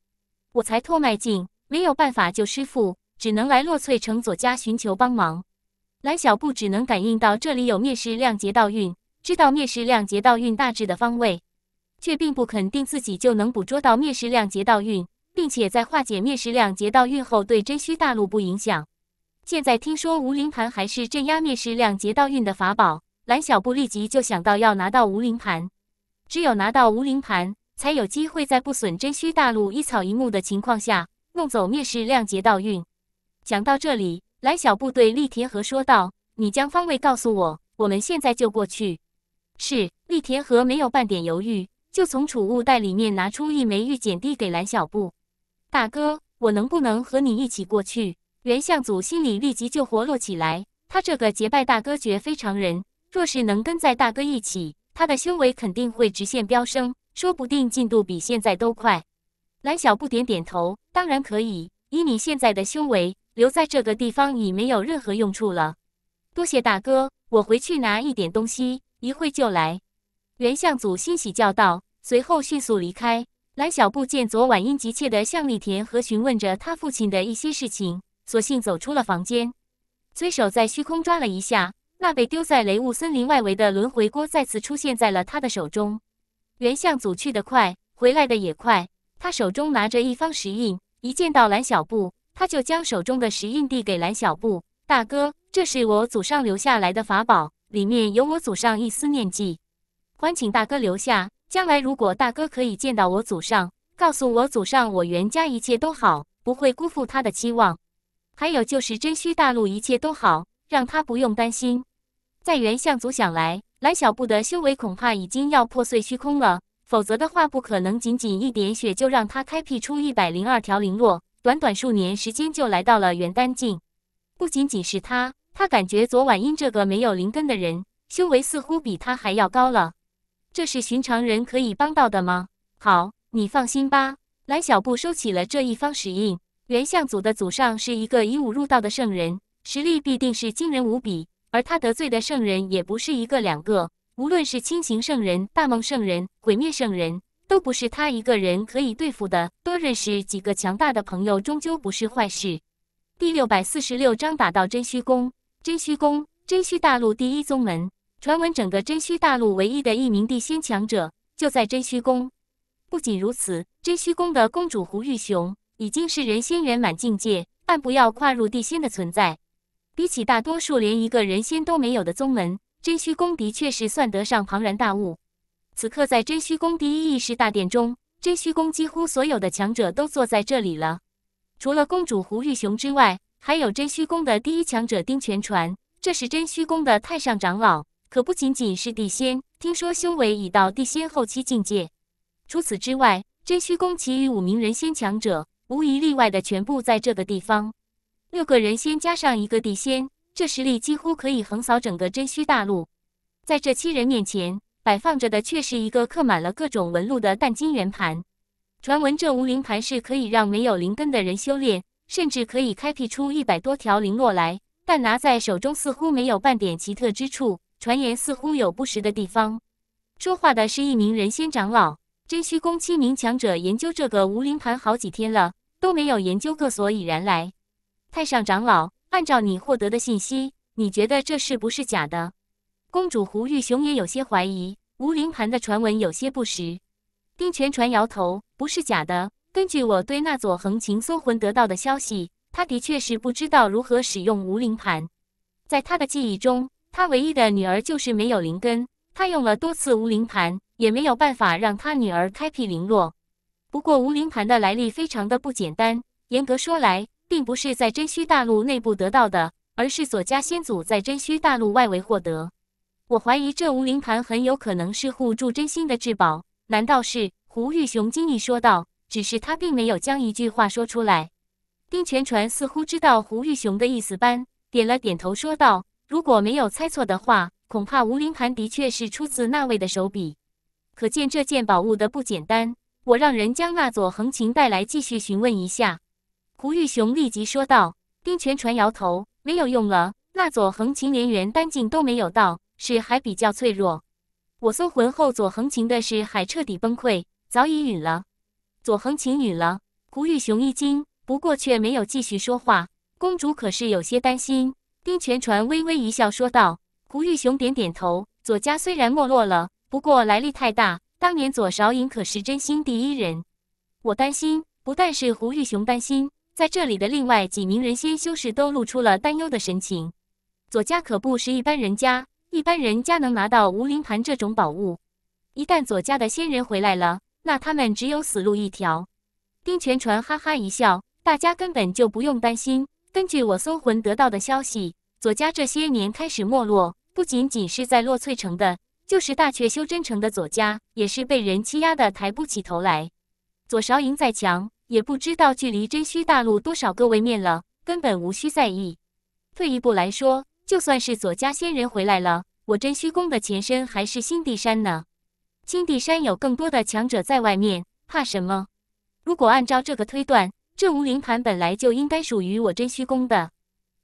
我才拖迈进，没有办法救师傅，只能来洛翠城左家寻求帮忙。蓝小布只能感应到这里有灭世量劫道运，知道灭世量劫道运大致的方位，却并不肯定自己就能捕捉到灭世量劫道运，并且在化解灭世量劫道运后对真虚大陆不影响。现在听说无灵盘还是镇压灭世量劫道运的法宝，蓝小布立即就想到要拿到无灵盘，只有拿到无灵盘。才有机会在不损真虚大陆一草一木的情况下弄走灭世量劫道运。讲到这里，蓝小布对厉田和说道：“你将方位告诉我，我们现在就过去。”是厉田和没有半点犹豫，就从储物袋里面拿出一枚玉简递给蓝小布：“大哥，我能不能和你一起过去？”袁相祖心里立即就活络起来，他这个结拜大哥绝非常人，若是能跟在大哥一起，他的修为肯定会直线飙升。说不定进度比现在都快。蓝小布点点头，当然可以。以你现在的修为，留在这个地方已没有任何用处了。多谢大哥，我回去拿一点东西，一会就来。袁相祖欣喜叫道，随后迅速离开。蓝小布见昨晚因急切的向立田和询问着他父亲的一些事情，索性走出了房间。随手在虚空抓了一下，那被丢在雷雾森林外围的轮回锅再次出现在了他的手中。袁相祖去得快，回来的也快。他手中拿着一方石印，一见到蓝小布，他就将手中的石印递给蓝小布：“大哥，这是我祖上留下来的法宝，里面有我祖上一丝念记。还请大哥留下，将来如果大哥可以见到我祖上，告诉我祖上我袁家一切都好，不会辜负他的期望。还有就是真虚大陆一切都好，让他不用担心。”在袁相祖想来。蓝小布的修为恐怕已经要破碎虚空了，否则的话，不可能仅仅一点血就让他开辟出一百零二条灵络。短短数年时间就来到了元丹境，不仅仅是他，他感觉昨晚因这个没有灵根的人，修为似乎比他还要高了。这是寻常人可以帮到的吗？好，你放心吧。蓝小布收起了这一方石印。元象祖的祖上是一个以武入道的圣人，实力必定是惊人无比。而他得罪的圣人也不是一个两个，无论是轻型圣人、大梦圣人、毁灭圣人，都不是他一个人可以对付的。多认识几个强大的朋友，终究不是坏事。第六百四十六章：打到真虚宫。真虚宫，真虚大陆第一宗门，传闻整个真虚大陆唯一的一名地仙强者就在真虚宫。不仅如此，真虚宫的宫主胡玉雄已经是人仙圆满境界，但不要跨入地仙的存在。比起大多数连一个人仙都没有的宗门，真虚宫的确是算得上庞然大物。此刻，在真虚宫第一议事大殿中，真虚宫几乎所有的强者都坐在这里了。除了公主胡玉雄之外，还有真虚宫的第一强者丁全传，这是真虚宫的太上长老，可不仅仅是地仙，听说修为已到地仙后期境界。除此之外，真虚宫其余五名人仙强者，无一例外的全部在这个地方。六个人仙加上一个地仙，这实力几乎可以横扫整个真虚大陆。在这七人面前摆放着的，却是一个刻满了各种纹路的淡金圆盘。传闻这无灵盘是可以让没有灵根的人修炼，甚至可以开辟出一百多条灵络来。但拿在手中似乎没有半点奇特之处，传言似乎有不实的地方。说话的是一名人仙长老。真虚宫七名强者研究这个无灵盘好几天了，都没有研究个所以然来。太上长老，按照你获得的信息，你觉得这是不是假的？公主胡玉雄也有些怀疑，无灵盘的传闻有些不实。丁全传摇头，不是假的。根据我对那座横琴搜魂得到的消息，他的确是不知道如何使用无灵盘。在他的记忆中，他唯一的女儿就是没有灵根。他用了多次无灵盘，也没有办法让他女儿开辟灵络。不过，无灵盘的来历非常的不简单。严格说来。并不是在真虚大陆内部得到的，而是左家先祖在真虚大陆外围获得。我怀疑这无灵盘很有可能是护助真心的至宝，难道是？胡玉雄惊异说道，只是他并没有将一句话说出来。丁全传似乎知道胡玉雄的意思般，点了点头说道：“如果没有猜错的话，恐怕无灵盘的确是出自那位的手笔，可见这件宝物的不简单。我让人将那座横琴带来，继续询问一下。”胡玉雄立即说道：“丁全传摇头，没有用了。那左横琴连元丹境都没有到，是还比较脆弱。我搜魂后，左横琴的事还彻底崩溃，早已陨了。左横琴陨了。”胡玉雄一惊，不过却没有继续说话。公主可是有些担心。丁全传微微一笑说道：“胡玉雄点点头。左家虽然没落了，不过来历太大。当年左韶隐可是真心第一人。我担心，不但是胡玉雄担心。”在这里的另外几名人仙修士都露出了担忧的神情。左家可不是一般人家，一般人家能拿到无灵盘这种宝物。一旦左家的仙人回来了，那他们只有死路一条。丁全传哈哈一笑，大家根本就不用担心。根据我搜魂得到的消息，左家这些年开始没落，不仅仅是在洛翠城的，就是大阙修真城的左家，也是被人欺压的抬不起头来。左韶莹再强。也不知道距离真虚大陆多少个位面了，根本无需在意。退一步来说，就算是左家仙人回来了，我真虚宫的前身还是新地山呢。新地山有更多的强者在外面，怕什么？如果按照这个推断，这无灵盘本来就应该属于我真虚宫的。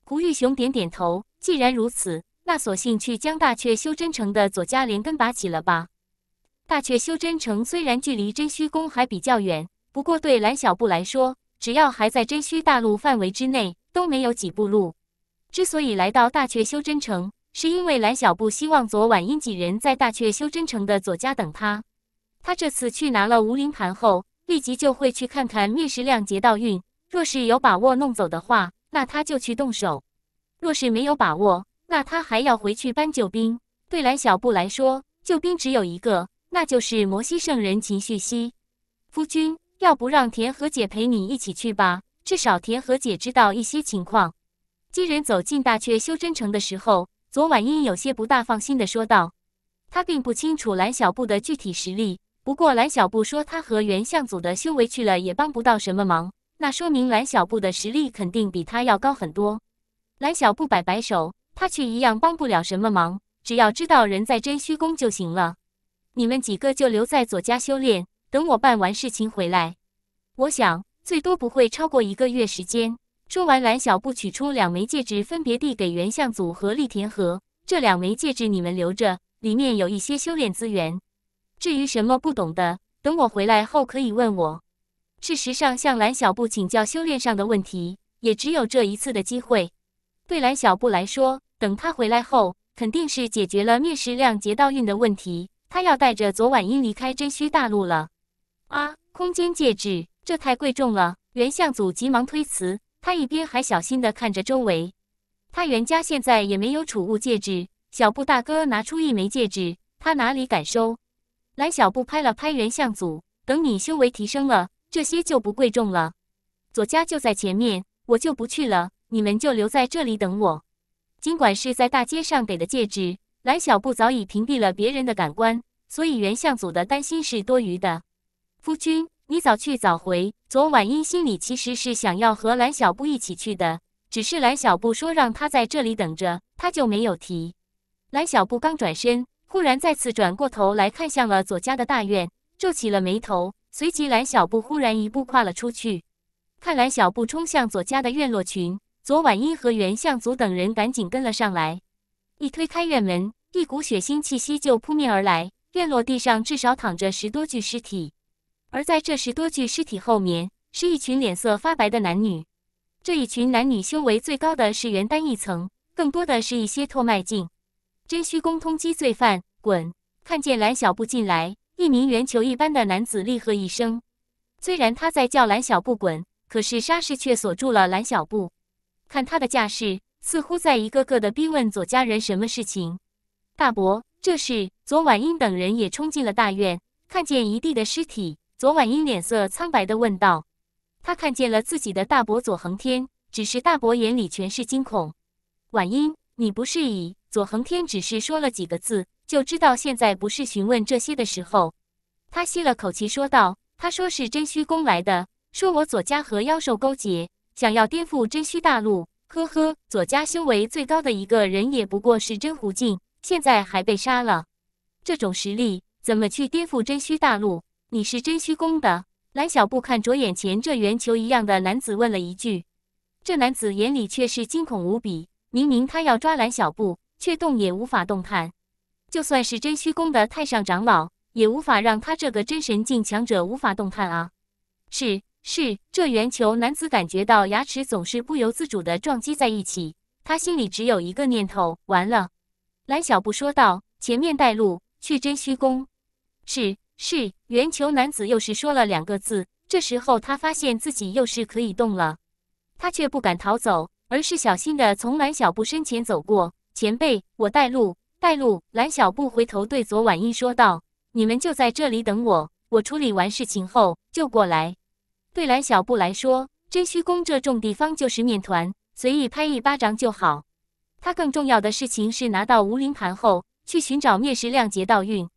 胡玉雄点点头，既然如此，那索性去将大阙修真城的左家连根拔起了吧。大阙修真城虽然距离真虚宫还比较远。不过对蓝小布来说，只要还在真虚大陆范围之内，都没有几步路。之所以来到大阙修真城，是因为蓝小布希望昨晚因几人在大阙修真城的左家等他。他这次去拿了无灵盘后，立即就会去看看灭世量劫道运。若是有把握弄走的话，那他就去动手；若是没有把握，那他还要回去搬救兵。对蓝小布来说，救兵只有一个，那就是摩西圣人秦旭熙夫君。要不让田和姐陪你一起去吧，至少田和姐知道一些情况。几人走进大阙修真城的时候，昨晚因有些不大放心的说道：“他并不清楚蓝小布的具体实力，不过蓝小布说他和原相祖的修为去了也帮不到什么忙，那说明蓝小布的实力肯定比他要高很多。”蓝小布摆摆手，他却一样帮不了什么忙，只要知道人在真虚宫就行了。你们几个就留在左家修炼。等我办完事情回来，我想最多不会超过一个月时间。说完，蓝小布取出两枚戒指，分别递给袁向祖和丽田和。这两枚戒指你们留着，里面有一些修炼资源。至于什么不懂的，等我回来后可以问我。事实上，向蓝小布请教修炼上的问题，也只有这一次的机会。对蓝小布来说，等他回来后，肯定是解决了灭世量劫道运的问题。他要带着昨晚因离开真虚大陆了。啊，空间戒指，这太贵重了。原相祖急忙推辞，他一边还小心地看着周围。他袁家现在也没有储物戒指。小布大哥拿出一枚戒指，他哪里敢收？蓝小布拍了拍袁相祖，等你修为提升了，这些就不贵重了。左家就在前面，我就不去了，你们就留在这里等我。尽管是在大街上给的戒指，蓝小布早已屏蔽了别人的感官，所以袁相祖的担心是多余的。夫君，你早去早回。昨晚因心里其实是想要和蓝小布一起去的，只是蓝小布说让他在这里等着，他就没有提。蓝小布刚转身，忽然再次转过头来看向了左家的大院，皱起了眉头。随即，蓝小布忽然一步跨了出去。看蓝小布冲向左家的院落群，昨晚因和袁向祖等人赶紧跟了上来。一推开院门，一股血腥气息就扑面而来。院落地上至少躺着十多具尸体。而在这十多具尸体后面，是一群脸色发白的男女。这一群男女修为最高的是元丹一层，更多的是一些拓脉境。真虚宫通缉罪犯，滚！看见蓝小布进来，一名圆球一般的男子厉喝一声：“虽然他在叫蓝小布滚，可是沙士却锁住了蓝小布。看他的架势，似乎在一个个的逼问左家人什么事情。”大伯，这时左晚英等人也冲进了大院，看见一地的尸体。左婉英脸色苍白的问道：“他看见了自己的大伯左恒天，只是大伯眼里全是惊恐。婉英，你不是以左恒天只是说了几个字，就知道现在不是询问这些的时候。他吸了口气说道：“他说是真虚宫来的，说我左家和妖兽勾结，想要颠覆真虚大陆。呵呵，左家修为最高的一个人也不过是真狐境，现在还被杀了，这种实力怎么去颠覆真虚大陆？”你是真虚宫的蓝小布，看着眼前这圆球一样的男子问了一句。这男子眼里却是惊恐无比，明明他要抓蓝小布，却动也无法动弹。就算是真虚宫的太上长老，也无法让他这个真神境强者无法动弹啊！是是，这圆球男子感觉到牙齿总是不由自主的撞击在一起，他心里只有一个念头：完了。蓝小布说道：“前面带路去真虚宫。”是。是圆球男子又是说了两个字。这时候他发现自己又是可以动了，他却不敢逃走，而是小心的从蓝小布身前走过。前辈，我带路，带路。蓝小布回头对左婉音说道：“你们就在这里等我，我处理完事情后就过来。”对蓝小布来说，真虚宫这种地方就是面团，随意拍一巴掌就好。他更重要的事情是拿到无灵盘后去寻找灭世亮劫道运。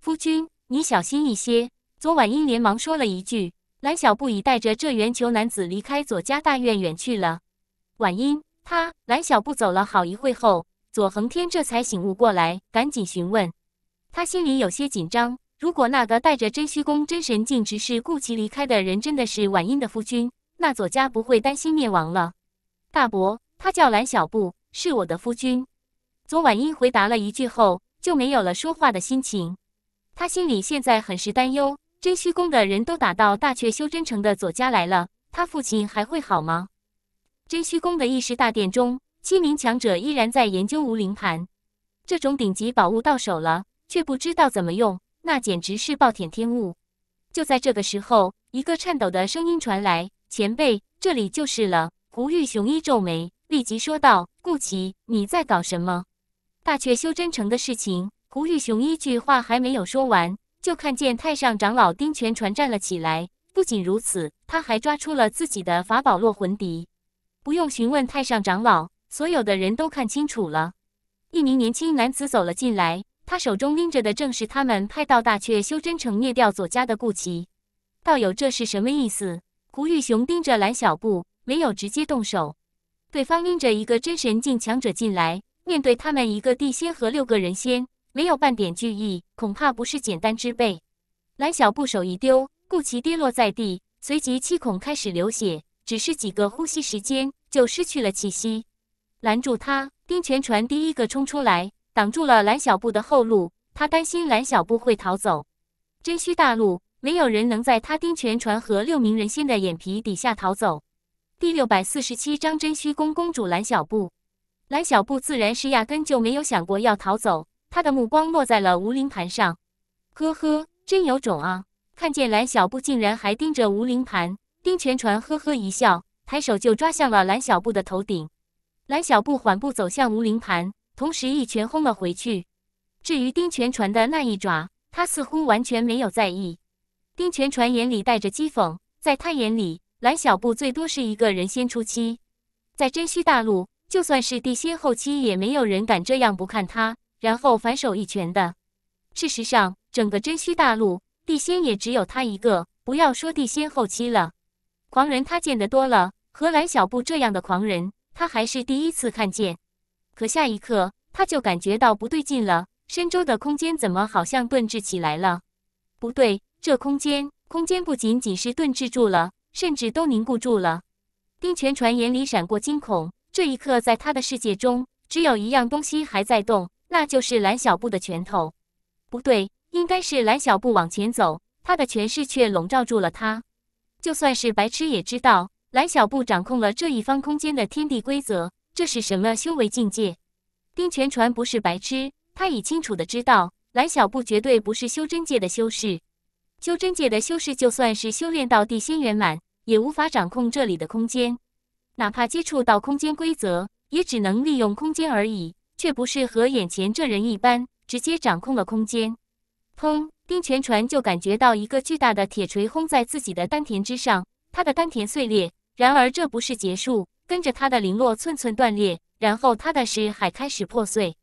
夫君。你小心一些，左晚英连忙说了一句。蓝小布已带着这圆球男子离开左家大院远去了。晚英，他蓝小布走了好一会后，左恒天这才醒悟过来，赶紧询问。他心里有些紧张，如果那个带着真虚宫真神境执事顾其离开的人真的是晚英的夫君，那左家不会担心灭亡了。大伯，他叫蓝小布，是我的夫君。左晚英回答了一句后，就没有了说话的心情。他心里现在很是担忧，真虚宫的人都打到大阙修真城的左家来了，他父亲还会好吗？真虚宫的议事大殿中，七名强者依然在研究无灵盘。这种顶级宝物到手了，却不知道怎么用，那简直是暴殄天物。就在这个时候，一个颤抖的声音传来：“前辈，这里就是了。”胡玉雄一皱眉，立即说道：“顾奇，你在搞什么？大阙修真城的事情。”胡玉雄一句话还没有说完，就看见太上长老丁全传站了起来。不仅如此，他还抓出了自己的法宝落魂笛。不用询问太上长老，所有的人都看清楚了。一名年轻男子走了进来，他手中拎着的正是他们派到大阙修真城灭掉左家的顾旗。道友，这是什么意思？胡玉雄盯着蓝小布，没有直接动手。对方拎着一个真神境强者进来，面对他们一个地仙和六个人仙。没有半点惧意，恐怕不是简单之辈。蓝小布手一丢，顾奇跌落在地，随即七孔开始流血，只是几个呼吸时间就失去了气息。拦住他，丁泉传第一个冲出来，挡住了蓝小布的后路。他担心蓝小布会逃走。真虚大陆，没有人能在他丁泉传和六名人仙的眼皮底下逃走。第六百四十七章真虚宫公主蓝小布。蓝小布自然是压根就没有想过要逃走。他的目光落在了无灵盘上，呵呵，真有种啊！看见蓝小布竟然还盯着无灵盘，丁全传呵呵一笑，抬手就抓向了蓝小布的头顶。蓝小布缓步走向无灵盘，同时一拳轰了回去。至于丁全传的那一爪，他似乎完全没有在意。丁全传眼里带着讥讽，在他眼里，蓝小布最多是一个人仙初期，在真虚大陆，就算是地仙后期，也没有人敢这样不看他。然后反手一拳的，事实上，整个真虚大陆地仙也只有他一个。不要说地仙后期了，狂人他见得多了，和蓝小布这样的狂人，他还是第一次看见。可下一刻，他就感觉到不对劲了，身周的空间怎么好像顿滞起来了？不对，这空间，空间不仅仅是顿滞住了，甚至都凝固住了。丁泉传眼里闪过惊恐，这一刻，在他的世界中，只有一样东西还在动。那就是蓝小布的拳头，不对，应该是蓝小布往前走，他的权势却笼罩住了他。就算是白痴也知道，蓝小布掌控了这一方空间的天地规则，这是什么修为境界？丁全传不是白痴，他已清楚的知道，蓝小布绝对不是修真界的修士。修真界的修士，就算是修炼到地仙圆满，也无法掌控这里的空间，哪怕接触到空间规则，也只能利用空间而已。却不是和眼前这人一般，直接掌控了空间。砰！丁泉传就感觉到一个巨大的铁锤轰在自己的丹田之上，他的丹田碎裂。然而这不是结束，跟着他的灵络寸寸断裂，然后他的尸海开始破碎。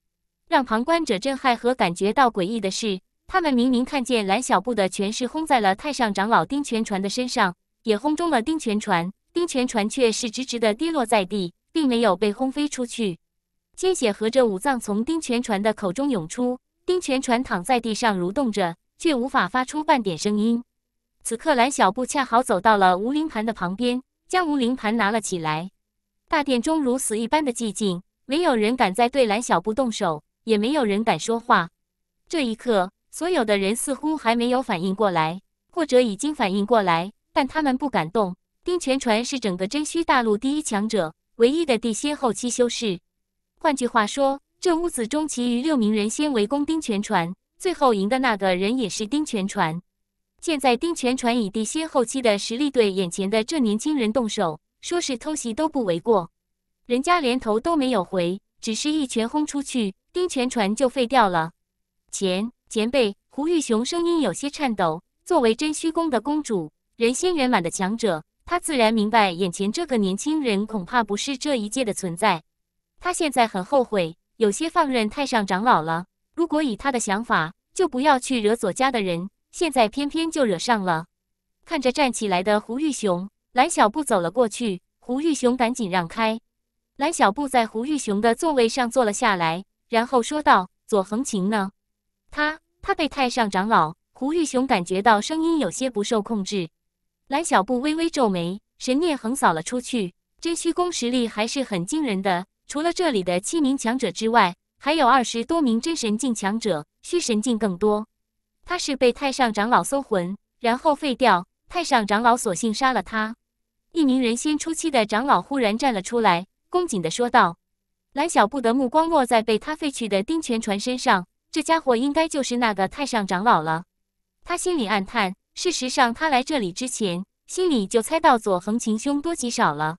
让旁观者震撼和感觉到诡异的是，他们明明看见蓝小布的拳势轰在了太上长老丁泉传的身上，也轰中了丁泉传，丁泉传却是直直的跌落在地，并没有被轰飞出去。鲜血和着五脏从丁全传的口中涌出，丁全传躺在地上蠕动着，却无法发出半点声音。此刻，蓝小布恰好走到了无灵盘的旁边，将无灵盘拿了起来。大殿中如死一般的寂静，没有人敢再对蓝小布动手，也没有人敢说话。这一刻，所有的人似乎还没有反应过来，或者已经反应过来，但他们不敢动。丁全传是整个真虚大陆第一强者，唯一的地蝎后期修士。换句话说，这屋子中其余六名人先围攻丁全传，最后赢的那个人也是丁全传。现在丁全传以地仙后期的实力对眼前的这年轻人动手，说是偷袭都不为过。人家连头都没有回，只是一拳轰出去，丁全传就废掉了。前前辈胡玉雄声音有些颤抖。作为真虚宫的公主，人仙圆满的强者，他自然明白眼前这个年轻人恐怕不是这一界的存在。他现在很后悔，有些放任太上长老了。如果以他的想法，就不要去惹左家的人。现在偏偏就惹上了。看着站起来的胡玉雄，蓝小布走了过去。胡玉雄赶紧让开。蓝小布在胡玉雄的座位上坐了下来，然后说道：“左恒晴呢？他他被太上长老。”胡玉雄感觉到声音有些不受控制。蓝小布微微皱眉，神念横扫了出去。真虚宫实力还是很惊人的。除了这里的七名强者之外，还有二十多名真神境强者，虚神境更多。他是被太上长老搜魂，然后废掉。太上长老索性杀了他。一名人仙初期的长老忽然站了出来，恭敬的说道：“蓝小布的目光落在被他废去的丁全传身上，这家伙应该就是那个太上长老了。”他心里暗叹，事实上，他来这里之前，心里就猜到左恒情凶多吉少了。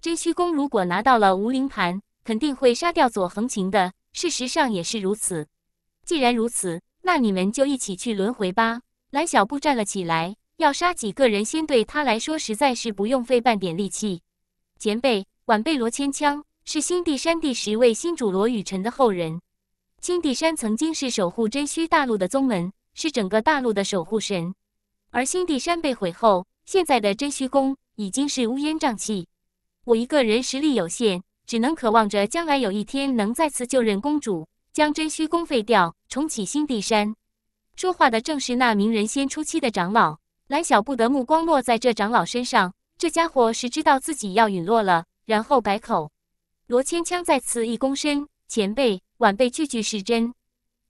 真虚宫如果拿到了无灵盘，肯定会杀掉左横琴的。事实上也是如此。既然如此，那你们就一起去轮回吧。蓝小布站了起来，要杀几个人，先对他来说实在是不用费半点力气。前辈，晚辈罗千枪是新地山第十位新主罗雨辰的后人。新地山曾经是守护真虚大陆的宗门，是整个大陆的守护神。而新地山被毁后，现在的真虚宫已经是乌烟瘴气。我一个人实力有限，只能渴望着将来有一天能再次就任公主，将真虚宫废掉，重启新帝山。说话的正是那名人仙初期的长老。蓝小布的目光落在这长老身上，这家伙是知道自己要陨落了，然后改口。罗千枪再次一躬身：“前辈，晚辈句句是真。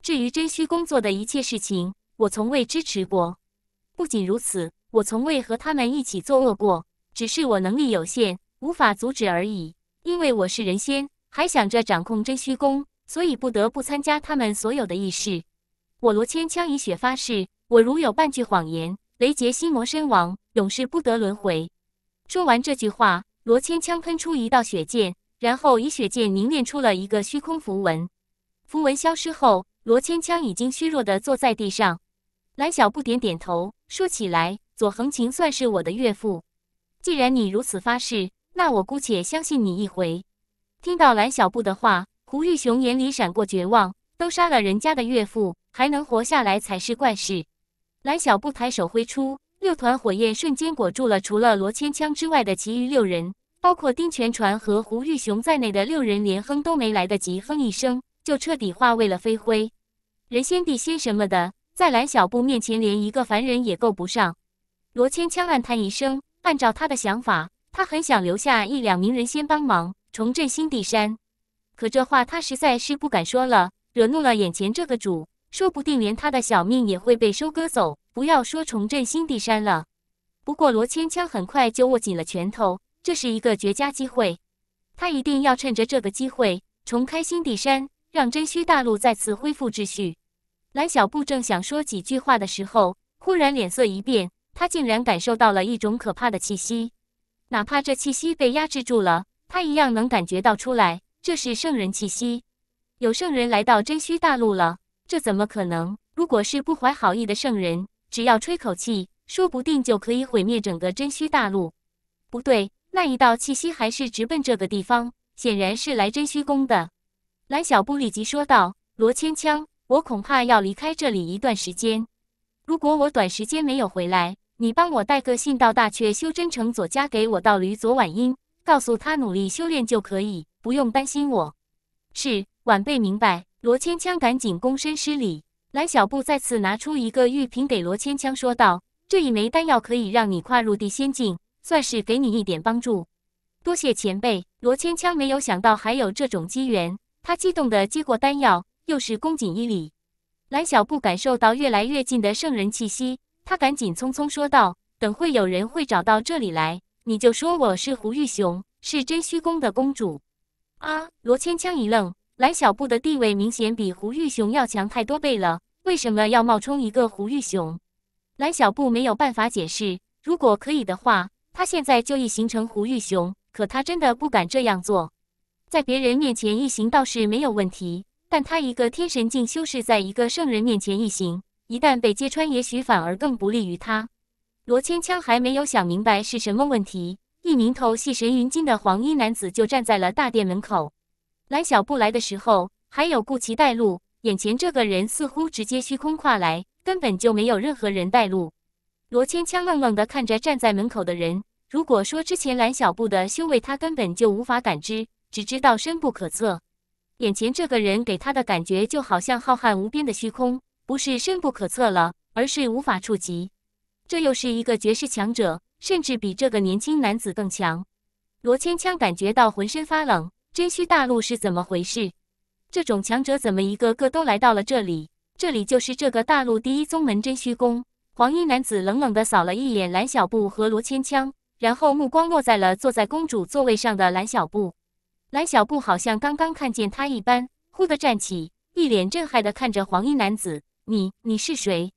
至于真虚宫做的一切事情，我从未支持过。不仅如此，我从未和他们一起作恶过。只是我能力有限。”无法阻止而已，因为我是人仙，还想着掌控真虚宫，所以不得不参加他们所有的议事。我罗千枪以血发誓，我如有半句谎言，雷杰心魔身亡，永世不得轮回。说完这句话，罗千枪喷出一道血剑，然后以血剑凝练出了一个虚空符文。符文消失后，罗千枪已经虚弱的坐在地上。蓝小布点点头，说起来，左恒晴算是我的岳父。既然你如此发誓。那我姑且相信你一回。听到蓝小布的话，胡玉雄眼里闪过绝望。都杀了人家的岳父，还能活下来才是怪事。蓝小布抬手挥出六团火焰，瞬间裹住了除了罗千枪之外的其余六人，包括丁全传和胡玉雄在内的六人，连哼都没来得及哼一声，就彻底化为了飞灰。人仙地仙什么的，在蓝小布面前连一个凡人也够不上。罗千枪暗叹一声，按照他的想法。他很想留下一两名人先帮忙重振新地山，可这话他实在是不敢说了，惹怒了眼前这个主，说不定连他的小命也会被收割走。不要说重振新地山了，不过罗千枪很快就握紧了拳头，这是一个绝佳机会，他一定要趁着这个机会重开新地山，让真虚大陆再次恢复秩序。蓝小布正想说几句话的时候，忽然脸色一变，他竟然感受到了一种可怕的气息。哪怕这气息被压制住了，他一样能感觉到出来。这是圣人气息，有圣人来到真虚大陆了。这怎么可能？如果是不怀好意的圣人，只要吹口气，说不定就可以毁灭整个真虚大陆。不对，那一道气息还是直奔这个地方，显然是来真虚宫的。蓝小布立即说道：“罗千枪，我恐怕要离开这里一段时间。如果我短时间没有回来，”你帮我带个信到大阙修真城左家，给我道驴左婉音，告诉他努力修炼就可以，不用担心我。是晚辈明白。罗千枪赶紧躬身施礼。蓝小布再次拿出一个玉瓶给罗千枪，说道：“这一枚丹药可以让你跨入地仙境，算是给你一点帮助。多谢前辈。”罗千枪没有想到还有这种机缘，他激动地接过丹药，又是恭谨一礼。蓝小布感受到越来越近的圣人气息。他赶紧匆匆说道：“等会有人会找到这里来，你就说我是胡玉雄，是真虚宫的公主。”啊！罗千枪一愣，蓝小布的地位明显比胡玉雄要强太多倍了，为什么要冒充一个胡玉雄？蓝小布没有办法解释。如果可以的话，他现在就一形成胡玉雄，可他真的不敢这样做。在别人面前一行倒是没有问题，但他一个天神境修士，在一个圣人面前一行，一旦被揭穿，也许反而更不利于他。罗千枪还没有想明白是什么问题，一名头系神云巾的黄衣男子就站在了大殿门口。蓝小布来的时候还有顾奇带路，眼前这个人似乎直接虚空跨来，根本就没有任何人带路。罗千枪愣愣地看着站在门口的人。如果说之前蓝小布的修为他根本就无法感知，只知道深不可测，眼前这个人给他的感觉就好像浩瀚无边的虚空。不是深不可测了，而是无法触及。这又是一个绝世强者，甚至比这个年轻男子更强。罗千枪感觉到浑身发冷，真虚大陆是怎么回事？这种强者怎么一个个都来到了这里？这里就是这个大陆第一宗门真虚宫。黄衣男子冷冷地扫了一眼蓝小布和罗千枪，然后目光落在了坐在公主座位上的蓝小布。蓝小布好像刚刚看见他一般，忽地站起，一脸震撼地看着黄衣男子。你你是谁？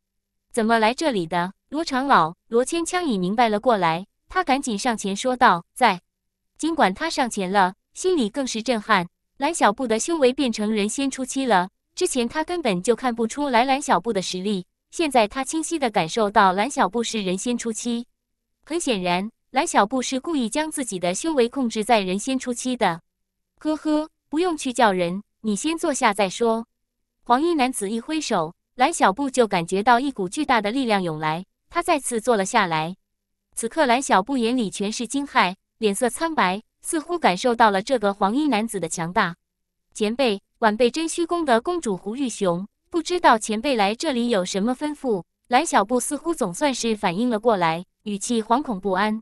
怎么来这里的？罗长老，罗千枪已明白了过来，他赶紧上前说道：“在。”尽管他上前了，心里更是震撼。蓝小布的修为变成人仙初期了，之前他根本就看不出来蓝小布的实力，现在他清晰的感受到蓝小布是人仙初期。很显然，蓝小布是故意将自己的修为控制在人仙初期的。呵呵，不用去叫人，你先坐下再说。黄衣男子一挥手。蓝小布就感觉到一股巨大的力量涌来，他再次坐了下来。此刻，蓝小布眼里全是惊骇，脸色苍白，似乎感受到了这个黄衣男子的强大。前辈，晚辈真虚宫的公主胡玉雄，不知道前辈来这里有什么吩咐。蓝小布似乎总算是反应了过来，语气惶恐不安。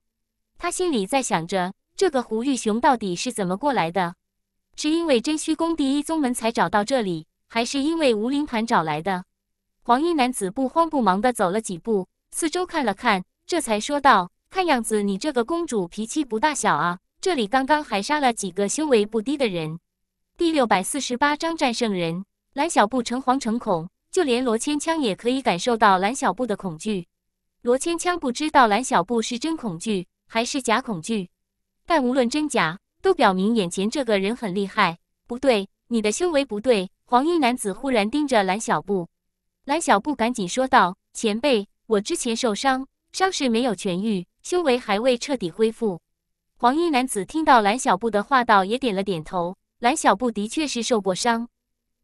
他心里在想着，这个胡玉雄到底是怎么过来的？是因为真虚宫第一宗门才找到这里，还是因为无林盘找来的？黄衣男子不慌不忙地走了几步，四周看了看，这才说道：“看样子你这个公主脾气不大小啊！这里刚刚还杀了几个修为不低的人。”第六百四十八章战圣人。蓝小布诚惶诚恐，就连罗千枪也可以感受到蓝小布的恐惧。罗千枪不知道蓝小布是真恐惧还是假恐惧，但无论真假，都表明眼前这个人很厉害。不对，你的修为不对。黄衣男子忽然盯着蓝小布。蓝小布赶紧说道：“前辈，我之前受伤，伤势没有痊愈，修为还未彻底恢复。”黄衣男子听到蓝小布的话，道也点了点头。蓝小布的确是受过伤，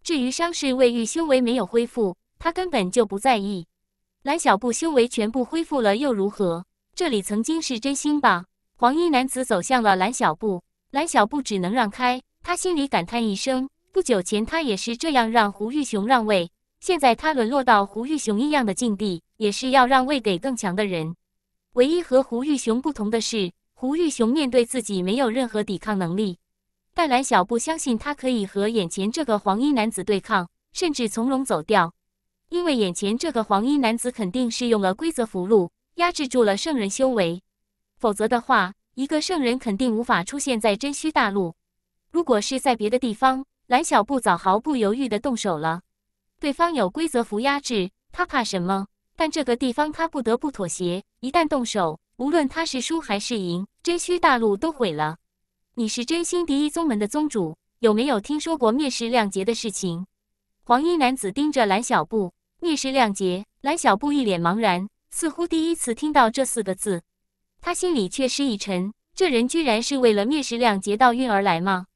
至于伤势未愈，修为没有恢复，他根本就不在意。蓝小布修为全部恢复了又如何？这里曾经是真心吧？黄衣男子走向了蓝小布，蓝小布只能让开。他心里感叹一声：不久前他也是这样让胡玉雄让位。现在他沦落到胡玉雄一样的境地，也是要让位给更强的人。唯一和胡玉雄不同的是，胡玉雄面对自己没有任何抵抗能力。但蓝小不相信他可以和眼前这个黄衣男子对抗，甚至从容走掉。因为眼前这个黄衣男子肯定是用了规则符箓压制住了圣人修为，否则的话，一个圣人肯定无法出现在真虚大陆。如果是在别的地方，蓝小布早毫不犹豫地动手了。对方有规则符压制，他怕什么？但这个地方他不得不妥协。一旦动手，无论他是输还是赢，真虚大陆都毁了。你是真心第一宗门的宗主，有没有听说过灭世亮劫的事情？黄衣男子盯着蓝小布，灭世亮劫。蓝小布一脸茫然，似乎第一次听到这四个字。他心里却是一沉，这人居然是为了灭世亮劫到运而来吗？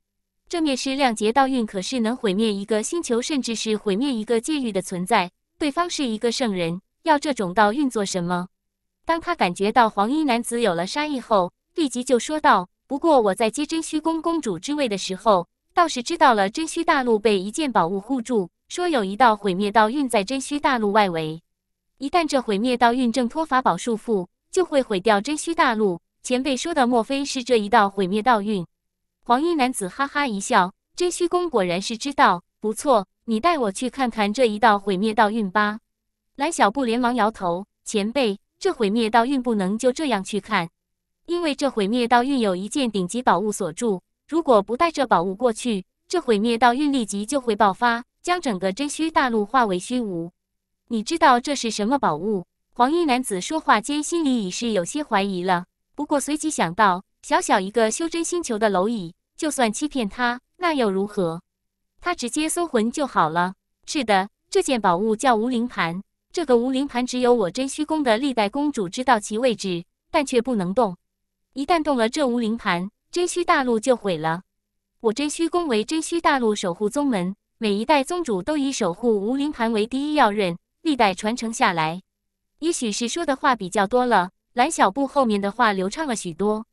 这灭世量劫道运可是能毁灭一个星球，甚至是毁灭一个界域的存在。对方是一个圣人，要这种道运做什么？当他感觉到黄衣男子有了杀意后，立即就说道：“不过我在接真虚宫公主之位的时候，倒是知道了真虚大陆被一件宝物护住，说有一道毁灭道运在真虚大陆外围，一旦这毁灭道运挣脱法宝束缚，就会毁掉真虚大陆。前辈说的，莫非是这一道毁灭道运？”黄衣男子哈哈一笑：“真虚宫果然是知道，不错，你带我去看看这一道毁灭道运吧。”蓝小布连忙摇头：“前辈，这毁灭道运不能就这样去看，因为这毁灭道运有一件顶级宝物锁住，如果不带这宝物过去，这毁灭道运立即就会爆发，将整个真虚大陆化为虚无。你知道这是什么宝物？”黄衣男子说话间，心里已是有些怀疑了，不过随即想到。小小一个修真星球的蝼蚁，就算欺骗他，那又如何？他直接搜魂就好了。是的，这件宝物叫无灵盘。这个无灵盘只有我真虚宫的历代公主知道其位置，但却不能动。一旦动了这无灵盘，真虚大陆就毁了。我真虚宫为真虚大陆守护宗门，每一代宗主都以守护无灵盘为第一要任，历代传承下来。也许是说的话比较多了，蓝小布后面的话流畅了许多。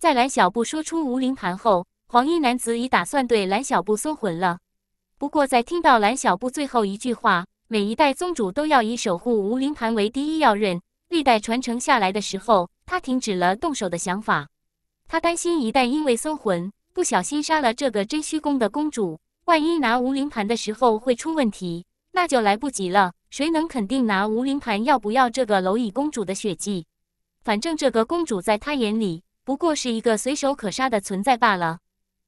在蓝小布说出无灵盘后，黄衣男子已打算对蓝小布搜魂了。不过，在听到蓝小布最后一句话“每一代宗主都要以守护无灵盘为第一要任，历代传承下来”的时候，他停止了动手的想法。他担心一旦因为搜魂不小心杀了这个真虚宫的公主，万一拿无灵盘的时候会出问题，那就来不及了。谁能肯定拿无灵盘要不要这个蝼蚁公主的血迹？反正这个公主在他眼里。不过是一个随手可杀的存在罢了，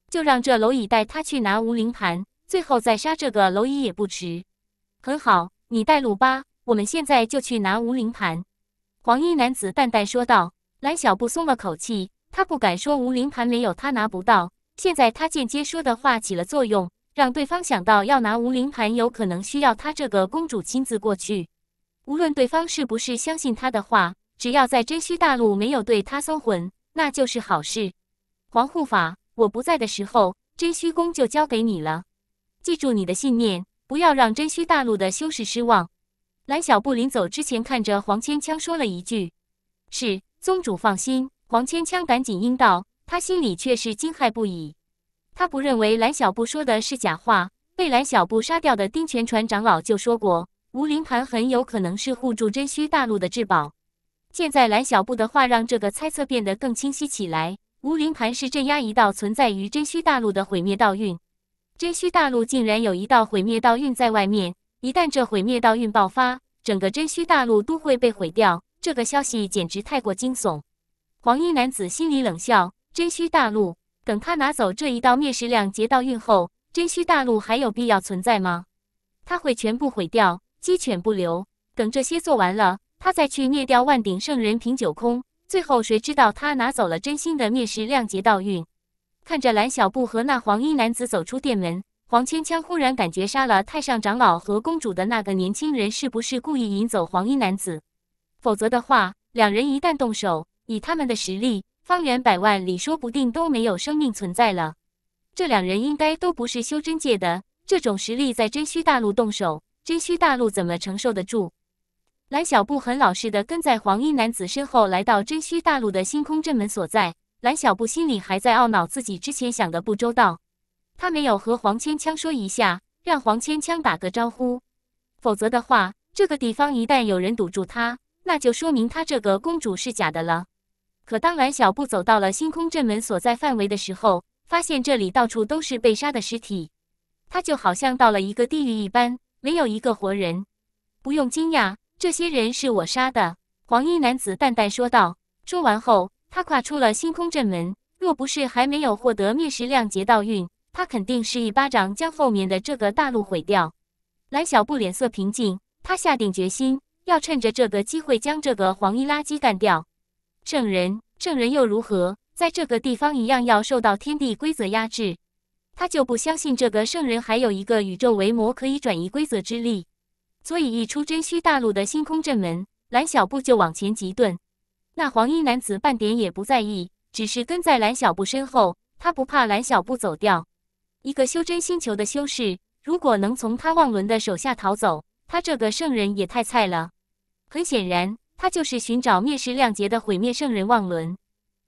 就让这蝼蚁带他去拿无灵盘，最后再杀这个蝼蚁也不迟。很好，你带路吧，我们现在就去拿无灵盘。”黄衣男子淡淡说道。蓝小布松了口气，他不敢说无灵盘没有他拿不到，现在他间接说的话起了作用，让对方想到要拿无灵盘有可能需要他这个公主亲自过去。无论对方是不是相信他的话，只要在真虚大陆没有对他搜魂。那就是好事，黄护法，我不在的时候，真虚宫就交给你了。记住你的信念，不要让真虚大陆的修士失望。蓝小布临走之前，看着黄千枪说了一句：“是宗主放心。”黄千枪赶紧应道，他心里却是惊骇不已。他不认为蓝小布说的是假话。被蓝小布杀掉的丁全传长老就说过，无灵盘很有可能是护住真虚大陆的至宝。现在蓝小布的话让这个猜测变得更清晰起来。无灵盘是镇压一道存在于真虚大陆的毁灭道运。真虚大陆竟然有一道毁灭道运在外面，一旦这毁灭道运爆发，整个真虚大陆都会被毁掉。这个消息简直太过惊悚。黄衣男子心里冷笑：真虚大陆，等他拿走这一道灭世两劫道运后，真虚大陆还有必要存在吗？他会全部毁掉，鸡犬不留。等这些做完了。他再去灭掉万鼎圣人平九空，最后谁知道他拿走了真心的灭世量劫道运？看着蓝小布和那黄衣男子走出殿门，黄千枪忽然感觉杀了太上长老和公主的那个年轻人，是不是故意引走黄衣男子？否则的话，两人一旦动手，以他们的实力，方圆百万里说不定都没有生命存在了。这两人应该都不是修真界的，这种实力在真虚大陆动手，真虚大陆怎么承受得住？蓝小布很老实的跟在黄衣男子身后来到真虚大陆的星空阵门所在。蓝小布心里还在懊恼自己之前想的不周到，他没有和黄千枪说一下，让黄千枪打个招呼，否则的话，这个地方一旦有人堵住他，那就说明他这个公主是假的了。可当蓝小布走到了星空阵门所在范围的时候，发现这里到处都是被杀的尸体，他就好像到了一个地狱一般，没有一个活人。不用惊讶。这些人是我杀的。”黄衣男子淡淡说道。说完后，他跨出了星空阵门。若不是还没有获得灭世量劫道运，他肯定是一巴掌将后面的这个大陆毁掉。蓝小布脸色平静，他下定决心要趁着这个机会将这个黄衣垃圾干掉。圣人，圣人又如何？在这个地方一样要受到天地规则压制。他就不相信这个圣人还有一个宇宙维魔可以转移规则之力。所以一出真虚大陆的星空阵门，蓝小布就往前急遁。那黄衣男子半点也不在意，只是跟在蓝小布身后。他不怕蓝小布走掉。一个修真星球的修士，如果能从他望伦的手下逃走，他这个圣人也太菜了。很显然，他就是寻找灭世亮劫的毁灭圣人望伦。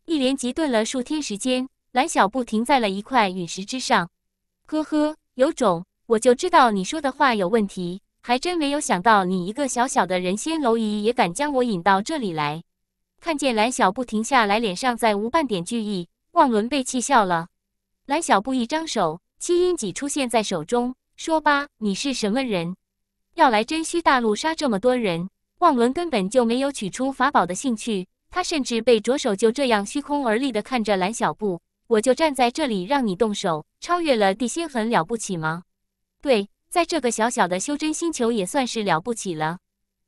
一连急遁了数天时间，蓝小布停在了一块陨石之上。呵呵，有种，我就知道你说的话有问题。还真没有想到，你一个小小的人仙蝼蚁也敢将我引到这里来。看见蓝小布停下来，脸上再无半点惧意，望伦被气笑了。蓝小布一张手，七阴戟出现在手中，说吧，你是什么人？要来真虚大陆杀这么多人？望伦根本就没有取出法宝的兴趣，他甚至被着手就这样虚空而立的看着蓝小布。我就站在这里，让你动手。超越了地仙很了不起吗？对。在这个小小的修真星球也算是了不起了，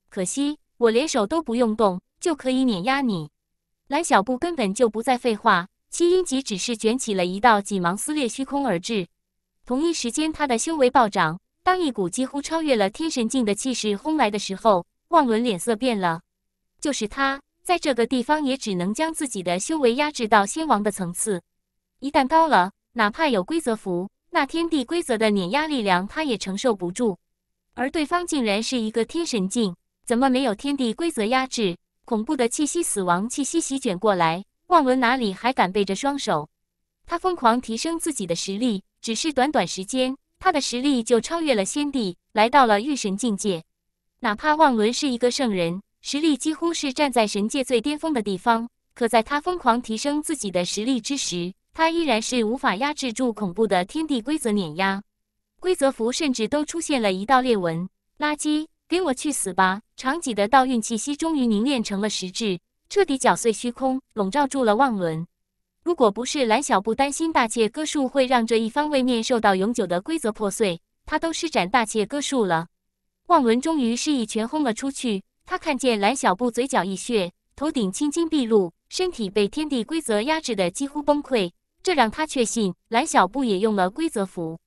可惜我连手都不用动就可以碾压你。蓝小布根本就不再废话，七阴极只是卷起了一道锦芒撕裂虚空而至。同一时间，他的修为暴涨。当一股几乎超越了天神境的气势轰来的时候，望伦脸色变了。就是他在这个地方也只能将自己的修为压制到仙王的层次，一旦高了，哪怕有规则符。那天地规则的碾压力量，他也承受不住。而对方竟然是一个天神境，怎么没有天地规则压制？恐怖的气息、死亡气息席卷过来，望文哪里还敢背着双手？他疯狂提升自己的实力，只是短短时间，他的实力就超越了仙帝，来到了御神境界。哪怕望伦是一个圣人，实力几乎是站在神界最巅峰的地方。可在他疯狂提升自己的实力之时，他依然是无法压制住恐怖的天地规则碾压，规则符甚至都出现了一道裂纹。垃圾，给我去死吧！长戟的倒运气息终于凝练成了实质，彻底搅碎虚空，笼罩住了望伦。如果不是蓝小布担心大切割术会让这一方位面受到永久的规则破碎，他都施展大切割术了。望伦终于是一拳轰了出去。他看见蓝小布嘴角溢血，头顶青筋毕露，身体被天地规则压制的几乎崩溃。这让他确信，蓝小布也用了规则符。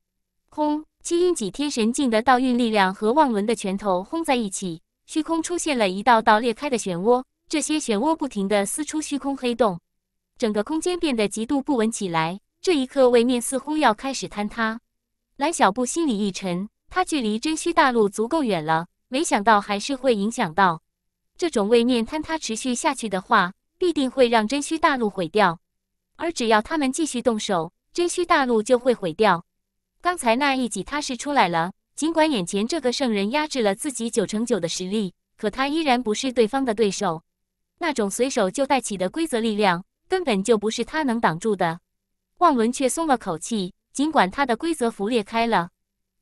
轰！基因几天神境的倒运力量和望伦的拳头轰在一起，虚空出现了一道道裂开的漩涡，这些漩涡不停地撕出虚空黑洞，整个空间变得极度不稳起来。这一刻，位面似乎要开始坍塌。蓝小布心里一沉，他距离真虚大陆足够远了，没想到还是会影响到。这种位面坍塌持续下去的话，必定会让真虚大陆毁掉。而只要他们继续动手，真虚大陆就会毁掉。刚才那一击他是出来了，尽管眼前这个圣人压制了自己九成九的实力，可他依然不是对方的对手。那种随手就带起的规则力量，根本就不是他能挡住的。望伦却松了口气，尽管他的规则符裂开了，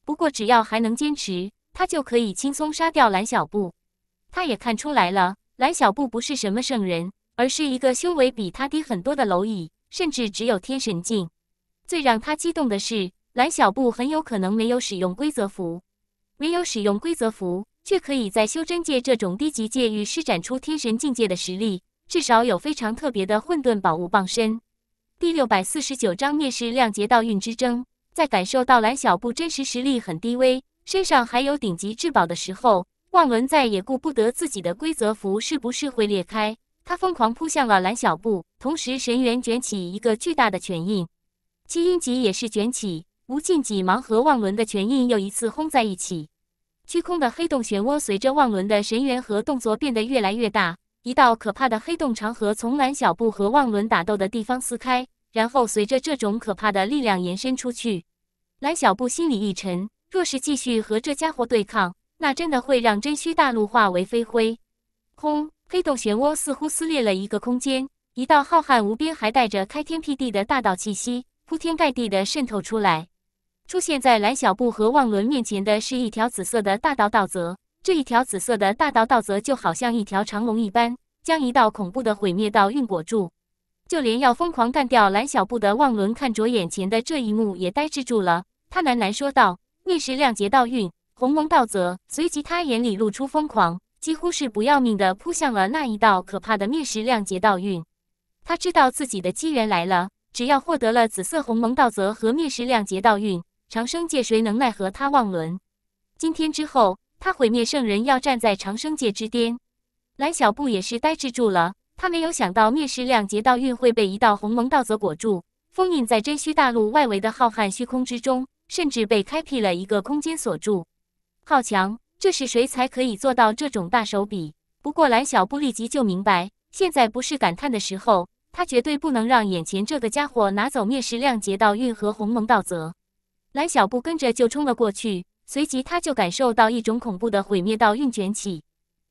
不过只要还能坚持，他就可以轻松杀掉蓝小布。他也看出来了，蓝小布不是什么圣人，而是一个修为比他低很多的蝼蚁。甚至只有天神境。最让他激动的是，蓝小布很有可能没有使用规则符，唯有使用规则符，却可以在修真界这种低级界域施展，出天神境界的实力，至少有非常特别的混沌宝物傍身。第六百四十九章灭世量劫道运之争，在感受到蓝小布真实实力很低微，身上还有顶级至宝的时候，望伦再也顾不得自己的规则符是不是会裂开。他疯狂扑向了蓝小布，同时神元卷起一个巨大的拳印，基因级也是卷起无尽级盲和望伦的拳印，又一次轰在一起。虚空的黑洞漩涡随着望伦的神元和动作变得越来越大，一道可怕的黑洞长河从蓝小布和望伦打斗的地方撕开，然后随着这种可怕的力量延伸出去。蓝小布心里一沉，若是继续和这家伙对抗，那真的会让真虚大陆化为飞灰。轰！黑洞漩涡似乎撕裂了一个空间，一道浩瀚无边、还带着开天辟地的大道气息铺天盖地的渗透出来。出现在蓝小布和望伦面前的是一条紫色的大道道泽，这一条紫色的大道道泽就好像一条长龙一般，将一道恐怖的毁灭道运裹住。就连要疯狂干掉蓝小布的望伦，看着眼前的这一幕也呆滞住了。他喃喃说道：“灭时亮劫道运，鸿蒙道泽。”随即他眼里露出疯狂。几乎是不要命的扑向了那一道可怕的灭世量劫道运，他知道自己的机缘来了，只要获得了紫色鸿蒙道则和灭世量劫道运，长生界谁能奈何他望伦？今天之后，他毁灭圣人要站在长生界之巅。蓝小布也是呆滞住了，他没有想到灭世量劫道运会被一道鸿蒙道则裹住，封印在真虚大陆外围的浩瀚虚空之中，甚至被开辟了一个空间锁住。好强！这是谁才可以做到这种大手笔？不过蓝小布立即就明白，现在不是感叹的时候，他绝对不能让眼前这个家伙拿走灭世量劫道运和鸿蒙道则。蓝小布跟着就冲了过去，随即他就感受到一种恐怖的毁灭道运卷起。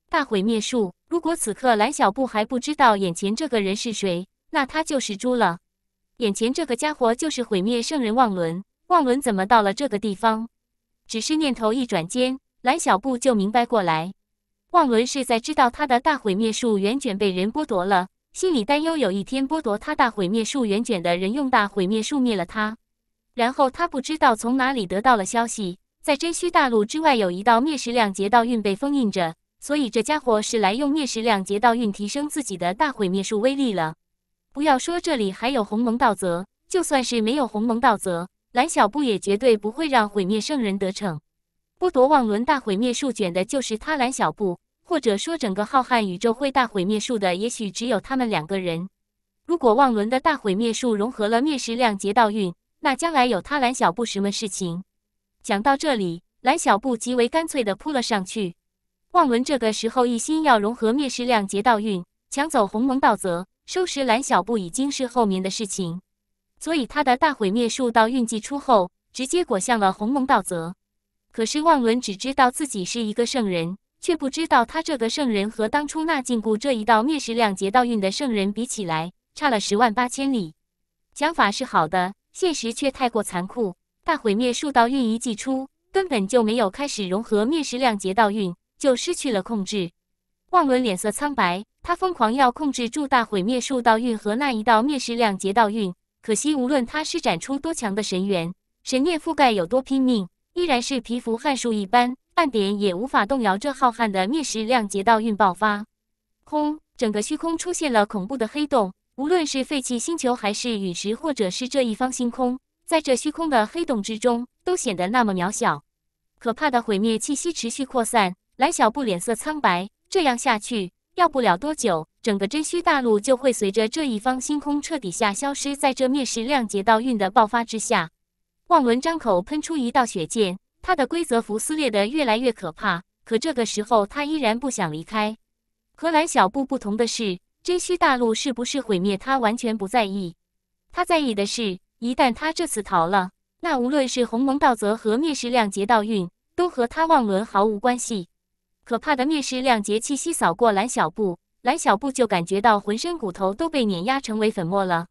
大毁灭术！如果此刻蓝小布还不知道眼前这个人是谁，那他就是猪了。眼前这个家伙就是毁灭圣人望伦。望伦怎么到了这个地方？只是念头一转间。蓝小布就明白过来，望伦是在知道他的大毁灭术原卷被人剥夺了，心里担忧有一天剥夺他大毁灭术原卷的人用大毁灭术灭了他。然后他不知道从哪里得到了消息，在真虚大陆之外有一道灭世量劫道运被封印着，所以这家伙是来用灭世量劫道运提升自己的大毁灭术威力了。不要说这里还有鸿蒙道则，就算是没有鸿蒙道则，蓝小布也绝对不会让毁灭圣人得逞。剥夺望伦大毁灭术卷的就是他蓝小布，或者说整个浩瀚宇宙会大毁灭术的，也许只有他们两个人。如果望伦的大毁灭术融合了灭世量劫道运，那将来有他蓝小布什么事情？讲到这里，蓝小布极为干脆地扑了上去。望伦这个时候一心要融合灭世量劫道运，抢走鸿蒙道则，收拾蓝小布已经是后面的事情，所以他的大毁灭术到运祭出后，直接裹向了鸿蒙道则。可是，望伦只知道自己是一个圣人，却不知道他这个圣人和当初那禁锢这一道灭世两劫道运的圣人比起来，差了十万八千里。想法是好的，现实却太过残酷。大毁灭术道运一祭出，根本就没有开始融合灭世两劫道运，就失去了控制。望伦脸色苍白，他疯狂要控制住大毁灭术道运和那一道灭世两劫道运，可惜无论他施展出多强的神元，神念覆盖有多拼命。依然是皮肤汗树一般，半点也无法动摇这浩瀚的灭世量劫道运爆发。轰！整个虚空出现了恐怖的黑洞，无论是废弃星球，还是陨石，或者是这一方星空，在这虚空的黑洞之中，都显得那么渺小。可怕的毁灭气息持续扩散，蓝小布脸色苍白。这样下去，要不了多久，整个真虚大陆就会随着这一方星空彻底下消失在这灭世量劫道运的爆发之下。望伦张口喷出一道血剑，他的规则符撕裂得越来越可怕。可这个时候，他依然不想离开。和蓝小布不同的是，珍虚大陆是不是毁灭，他完全不在意。他在意的是，一旦他这次逃了，那无论是鸿蒙道则和灭世亮劫道运，都和他望伦毫无关系。可怕的灭世亮劫气息扫过蓝小布，蓝小布就感觉到浑身骨头都被碾压成为粉末了。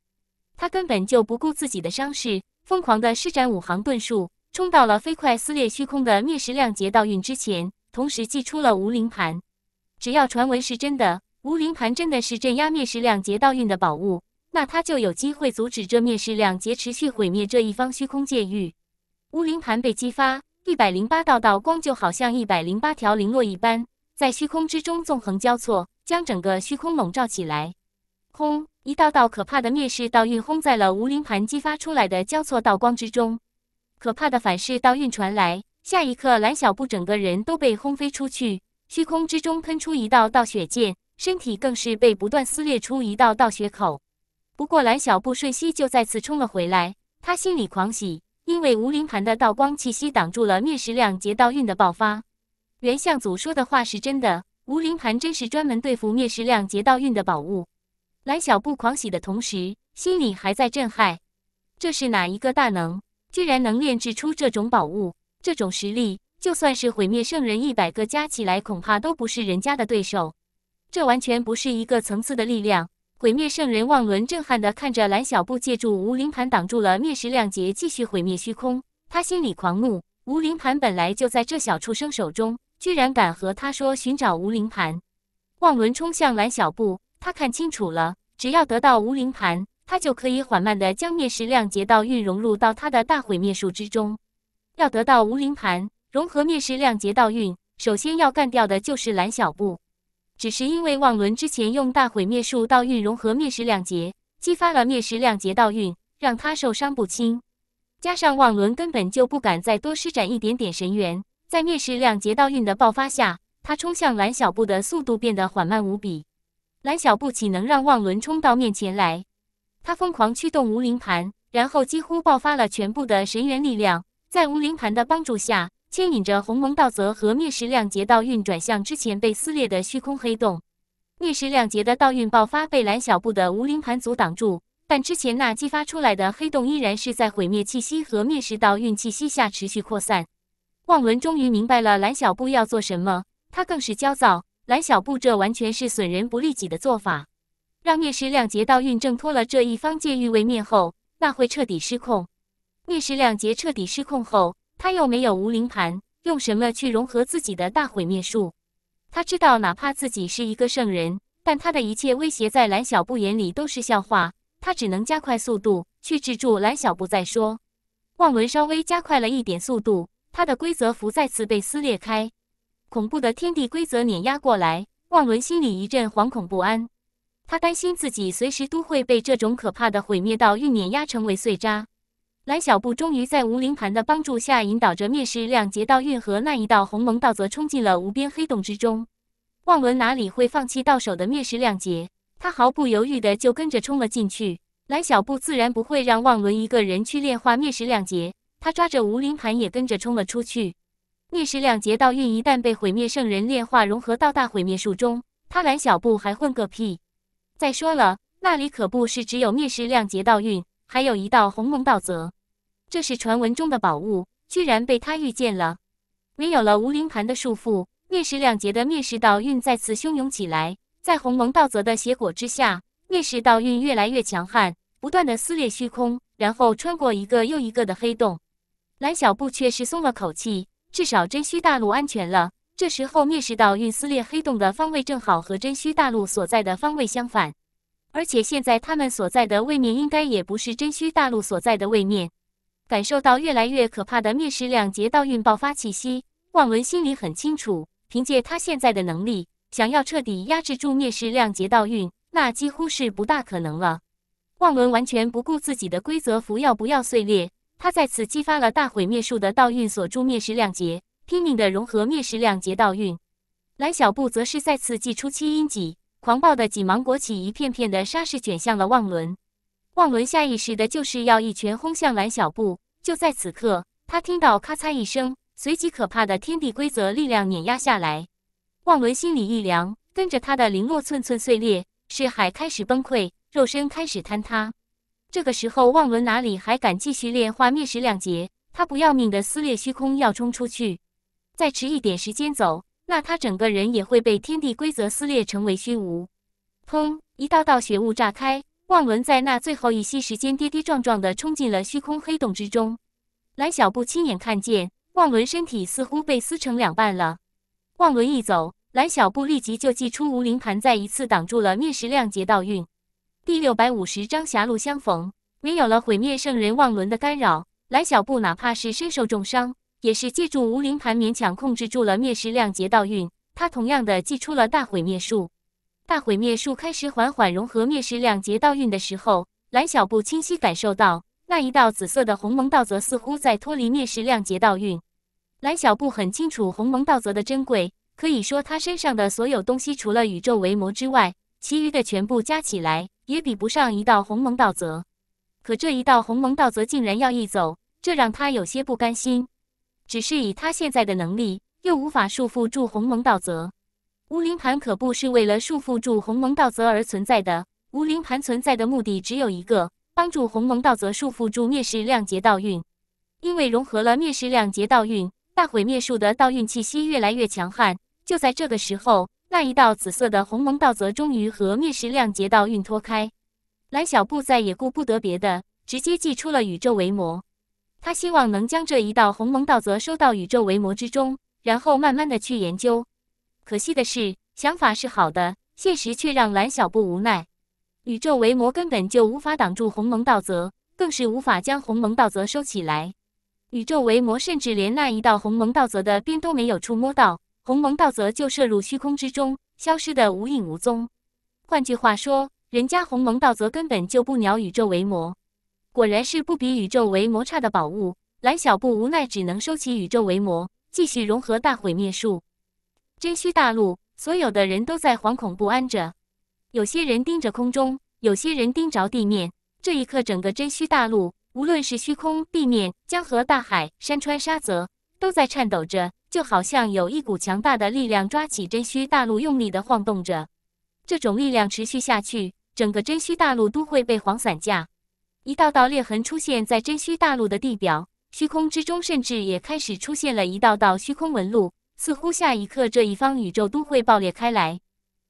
他根本就不顾自己的伤势。疯狂的施展五行遁术，冲到了飞快撕裂虚空的灭世量劫道运之前，同时祭出了无灵盘。只要传闻是真的，无灵盘真的是镇压灭世量劫道运的宝物，那他就有机会阻止这灭世量劫持续毁灭这一方虚空界域。无灵盘被激发，一百零八道道光就好像一百零八条绫罗一般，在虚空之中纵横交错，将整个虚空笼罩起来。轰！一道道可怕的灭世道运轰在了无灵盘激发出来的交错道光之中，可怕的反噬道运传来。下一刻，蓝小布整个人都被轰飞出去，虚空之中喷出一道道血剑，身体更是被不断撕裂出一道道血口。不过，蓝小布瞬息就再次冲了回来，他心里狂喜，因为无灵盘的道光气息挡住了灭世量劫道运的爆发。袁相祖说的话是真的，无灵盘真是专门对付灭世量劫道运的宝物。蓝小布狂喜的同时，心里还在震撼：这是哪一个大能，居然能炼制出这种宝物？这种实力，就算是毁灭圣人一百个加起来，恐怕都不是人家的对手。这完全不是一个层次的力量！毁灭圣人望伦震撼的看着蓝小布，借助无灵盘挡住了灭世亮劫，继续毁灭虚空。他心里狂怒：无灵盘本来就在这小畜生手中，居然敢和他说寻找无灵盘！望伦冲向蓝小布。他看清楚了，只要得到无灵盘，他就可以缓慢地将灭世量劫道运融入到他的大毁灭术之中。要得到无灵盘，融合灭世量劫道运，首先要干掉的就是蓝小布。只是因为望伦之前用大毁灭术道运融合灭世量劫，激发了灭世量劫道运，让他受伤不轻。加上望伦根本就不敢再多施展一点点神元，在灭世量劫道运的爆发下，他冲向蓝小布的速度变得缓慢无比。蓝小布岂能让望伦冲到面前来？他疯狂驱动无灵盘，然后几乎爆发了全部的神元力量，在无灵盘的帮助下，牵引着鸿蒙道则和灭世两劫道运转向之前被撕裂的虚空黑洞。灭世两劫的道运爆发被蓝小布的无灵盘阻挡住，但之前那激发出来的黑洞依然是在毁灭气息和灭世道运气息下持续扩散。望伦终于明白了蓝小布要做什么，他更是焦躁。蓝小布，这完全是损人不利己的做法。让灭世两劫道运挣脱了这一方界域位面后，那会彻底失控。灭世两劫彻底失控后，他又没有无灵盘，用什么去融合自己的大毁灭术？他知道，哪怕自己是一个圣人，但他的一切威胁在蓝小布眼里都是笑话。他只能加快速度去制住蓝小布再说。望文稍微加快了一点速度，他的规则符再次被撕裂开。恐怖的天地规则碾压过来，望伦心里一阵惶恐不安。他担心自己随时都会被这种可怕的毁灭道运碾压成为碎渣。蓝小布终于在无灵盘的帮助下，引导着灭世量劫道运河那一道鸿蒙道则冲进了无边黑洞之中。望伦哪里会放弃到手的灭世量劫？他毫不犹豫的就跟着冲了进去。蓝小布自然不会让望伦一个人去炼化灭世量劫，他抓着无灵盘也跟着冲了出去。灭世两劫道运一旦被毁灭圣人炼化融合到大毁灭术中，他蓝小布还混个屁！再说了，那里可不是只有灭世两劫道运，还有一道鸿蒙道则，这是传闻中的宝物，居然被他遇见了。没有了无灵盘的束缚，灭世两劫的灭世道运再次汹涌起来，在鸿蒙道则的邪果之下，灭世道运越来越强悍，不断的撕裂虚空，然后穿过一个又一个的黑洞。蓝小布却是松了口气。至少真虚大陆安全了。这时候灭世道运撕裂黑洞的方位正好和真虚大陆所在的方位相反，而且现在他们所在的位面应该也不是真虚大陆所在的位面。感受到越来越可怕的灭世两劫道运爆发气息，望文心里很清楚，凭借他现在的能力，想要彻底压制住灭世两劫道运，那几乎是不大可能了。望文完全不顾自己的规则符要不要碎裂。他再次激发了大毁灭术的道运锁住灭世量劫，拼命的融合灭世量劫道运。蓝小布则是再次祭出七阴戟，狂暴的戟芒裹起一片片的沙石，卷向了望伦。望伦下意识的就是要一拳轰向蓝小布，就在此刻，他听到咔嚓一声，随即可怕的天地规则力量碾压下来，望伦心里一凉，跟着他的零落寸寸碎裂，是海开始崩溃，肉身开始坍塌。这个时候，望伦哪里还敢继续炼化灭世亮劫？他不要命的撕裂虚空，要冲出去。再迟一点时间走，那他整个人也会被天地规则撕裂，成为虚无。砰！一道道血雾炸开，望伦在那最后一息时间跌跌撞撞的冲进了虚空黑洞之中。蓝小布亲眼看见，望伦身体似乎被撕成两半了。望伦一走，蓝小布立即就祭出无灵盘，再一次挡住了灭世亮劫道运。第六百五十章狭路相逢。没有了毁灭圣人望伦的干扰，蓝小布哪怕是身受重伤，也是借助无灵盘勉强控制住了灭世量劫道运。他同样的祭出了大毁灭术。大毁灭术开始缓缓融合灭世量劫道运的时候，蓝小布清晰感受到那一道紫色的鸿蒙道则似乎在脱离灭世量劫道运。蓝小布很清楚鸿蒙道则的珍贵，可以说他身上的所有东西，除了宇宙为魔之外。其余的全部加起来也比不上一道鸿蒙道则，可这一道鸿蒙道则竟然要一走，这让他有些不甘心。只是以他现在的能力，又无法束缚住鸿蒙道则。无灵盘可不是为了束缚住鸿蒙道则而存在的，无灵盘存在的目的只有一个，帮助鸿蒙道则束缚住灭世量劫道运。因为融合了灭世量劫道运，大毁灭术的道运气息越来越强悍。就在这个时候。那一道紫色的鸿蒙道则终于和灭世亮劫道运脱开，蓝小布再也顾不得别的，直接祭出了宇宙为魔。他希望能将这一道鸿蒙道则收到宇宙为魔之中，然后慢慢的去研究。可惜的是，想法是好的，现实却让蓝小布无奈。宇宙为魔根本就无法挡住鸿蒙道则，更是无法将鸿蒙道则收起来。宇宙为魔甚至连那一道鸿蒙道则的边都没有触摸到。鸿蒙道则就射入虚空之中，消失得无影无踪。换句话说，人家鸿蒙道则根本就不鸟宇宙为魔，果然是不比宇宙为魔差的宝物。蓝小布无奈，只能收起宇宙为魔，继续融合大毁灭术。真虚大陆所有的人都在惶恐不安着，有些人盯着空中，有些人盯着地面。这一刻，整个真虚大陆，无论是虚空、地面、江河、大海、山川、沙泽，都在颤抖着。就好像有一股强大的力量抓起真虚大陆，用力的晃动着。这种力量持续下去，整个真虚大陆都会被晃散架。一道道裂痕出现在真虚大陆的地表，虚空之中甚至也开始出现了一道道虚空纹路，似乎下一刻这一方宇宙都会爆裂开来。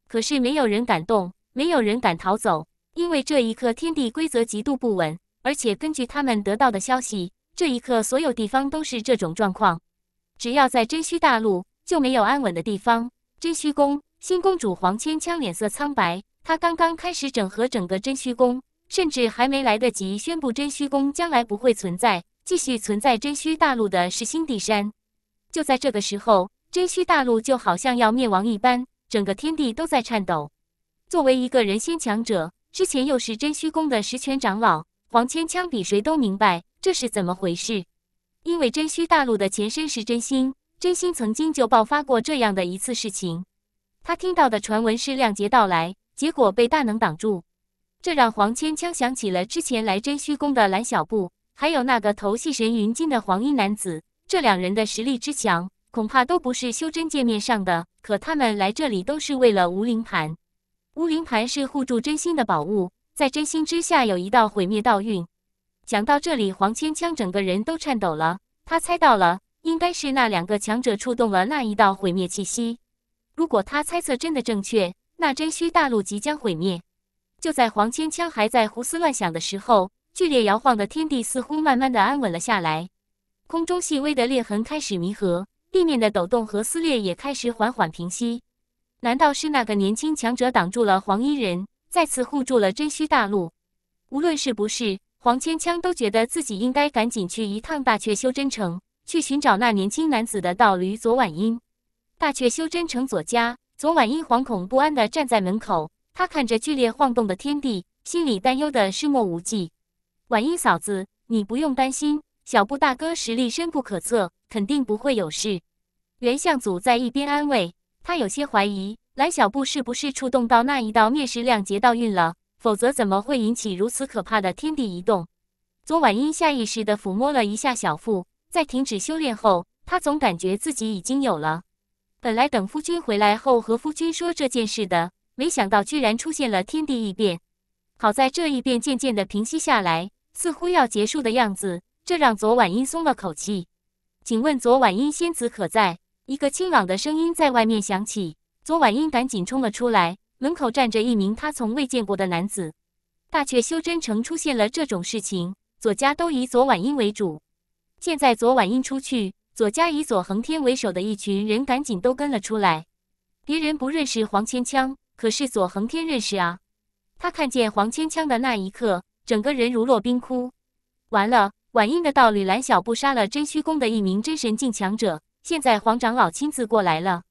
可是没有人敢动，没有人敢逃走，因为这一刻天地规则极度不稳，而且根据他们得到的消息，这一刻所有地方都是这种状况。只要在真虚大陆，就没有安稳的地方。真虚宫新宫主黄千枪脸色苍白，他刚刚开始整合整个真虚宫，甚至还没来得及宣布真虚宫将来不会存在，继续存在真虚大陆的是新帝山。就在这个时候，真虚大陆就好像要灭亡一般，整个天地都在颤抖。作为一个人仙强者，之前又是真虚宫的十全长老，黄千枪比谁都明白这是怎么回事。因为真虚大陆的前身是真心，真心曾经就爆发过这样的一次事情。他听到的传闻是亮杰到来，结果被大能挡住，这让黄千枪想起了之前来真虚宫的蓝小布，还有那个头系神云巾的黄衣男子。这两人的实力之强，恐怕都不是修真界面上的。可他们来这里都是为了无灵盘。无灵盘是护住真心的宝物，在真心之下有一道毁灭道运，讲到这里，黄千枪整个人都颤抖了。他猜到了，应该是那两个强者触动了那一道毁灭气息。如果他猜测真的正确，那真虚大陆即将毁灭。就在黄千枪还在胡思乱想的时候，剧烈摇晃的天地似乎慢慢的安稳了下来，空中细微的裂痕开始弥合，地面的抖动和撕裂也开始缓缓平息。难道是那个年轻强者挡住了黄衣人，再次护住了真虚大陆？无论是不是。黄千枪都觉得自己应该赶紧去一趟大阙修真城，去寻找那年轻男子的道侣左婉英。大阙修真城左家，左婉英惶恐不安地站在门口，他看着剧烈晃动的天地，心里担忧的是莫无忌。婉英嫂子，你不用担心，小布大哥实力深不可测，肯定不会有事。袁相祖在一边安慰他，有些怀疑蓝小布是不是触动到那一道灭世亮劫道运了。否则怎么会引起如此可怕的天地移动？昨晚英下意识地抚摸了一下小腹，在停止修炼后，他总感觉自己已经有了。本来等夫君回来后和夫君说这件事的，没想到居然出现了天地异变。好在这一变渐渐地平息下来，似乎要结束的样子，这让昨晚英松了口气。请问昨晚英仙子可在？一个清朗的声音在外面响起，昨晚英赶紧冲了出来。门口站着一名他从未见过的男子。大阙修真城出现了这种事情，左家都以左婉英为主。现在左婉英出去，左家以左恒天为首的一群人赶紧都跟了出来。别人不认识黄千枪，可是左恒天认识啊。他看见黄千枪的那一刻，整个人如落冰窟。完了，婉英的道理蓝小布杀了真虚宫的一名真神境强者，现在黄长老亲自过来了，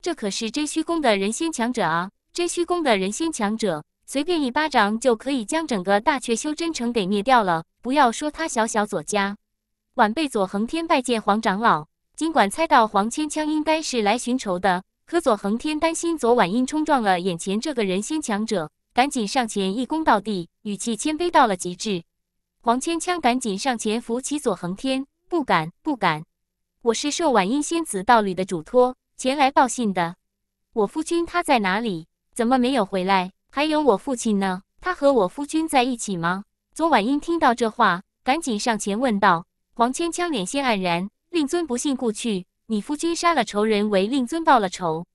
这可是真虚宫的人仙强者啊！真虚宫的人仙强者，随便一巴掌就可以将整个大阙修真城给灭掉了。不要说他小小左家，晚辈左恒天拜见黄长老。尽管猜到黄千枪应该是来寻仇的，可左恒天担心昨晚因冲撞了眼前这个人仙强者，赶紧上前一躬到地，语气谦卑到了极致。黄千枪赶紧上前扶起左恒天，不敢，不敢，我是受晚音仙子道侣的嘱托前来报信的。我夫君他在哪里？怎么没有回来？还有我父亲呢？他和我夫君在一起吗？左晚英听到这话，赶紧上前问道。黄千枪脸色黯然：“令尊不幸故去，你夫君杀了仇人，为令尊报了仇。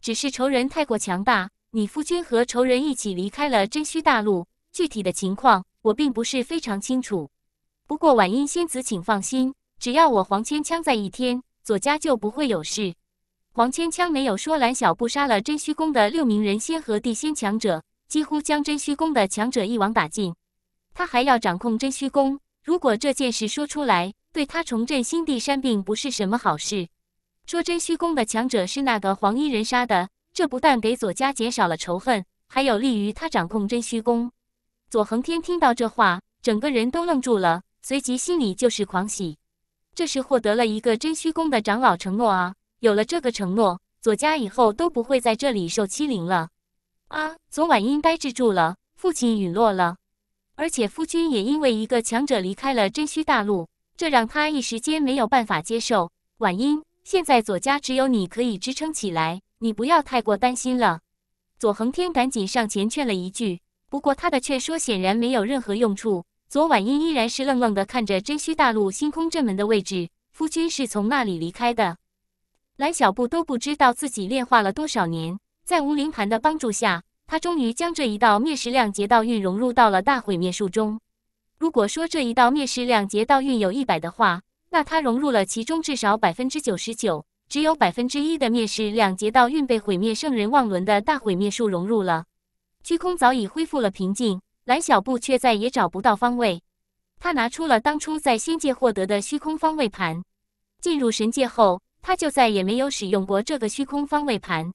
只是仇人太过强大，你夫君和仇人一起离开了真虚大陆。具体的情况，我并不是非常清楚。不过，婉英仙子，请放心，只要我黄千枪在一天，左家就不会有事。”黄千枪没有说，蓝小布杀了真虚宫的六名人仙和地仙强者，几乎将真虚宫的强者一网打尽。他还要掌控真虚宫，如果这件事说出来，对他重振新地山并不是什么好事。说真虚宫的强者是那个黄衣人杀的，这不但给左家减少了仇恨，还有利于他掌控真虚宫。左恒天听到这话，整个人都愣住了，随即心里就是狂喜，这是获得了一个真虚宫的长老承诺啊！有了这个承诺，左家以后都不会在这里受欺凌了。啊，昨晚英呆滞住了，父亲陨落了，而且夫君也因为一个强者离开了真虚大陆，这让他一时间没有办法接受。晚音，现在左家只有你可以支撑起来，你不要太过担心了。左恒天赶紧上前劝了一句，不过他的劝说显然没有任何用处。左婉英依然是愣愣地看着真虚大陆星空阵门的位置，夫君是从那里离开的。蓝小布都不知道自己炼化了多少年，在无灵盘的帮助下，他终于将这一道灭世两劫道运融入到了大毁灭术中。如果说这一道灭世两劫道运有一百的话，那他融入了其中至少百分之九十九，只有百分之一的灭世两劫道运被毁灭圣人望伦的大毁灭术融入了。虚空早已恢复了平静，蓝小布却再也找不到方位。他拿出了当初在仙界获得的虚空方位盘，进入神界后。他就再也没有使用过这个虚空方位盘。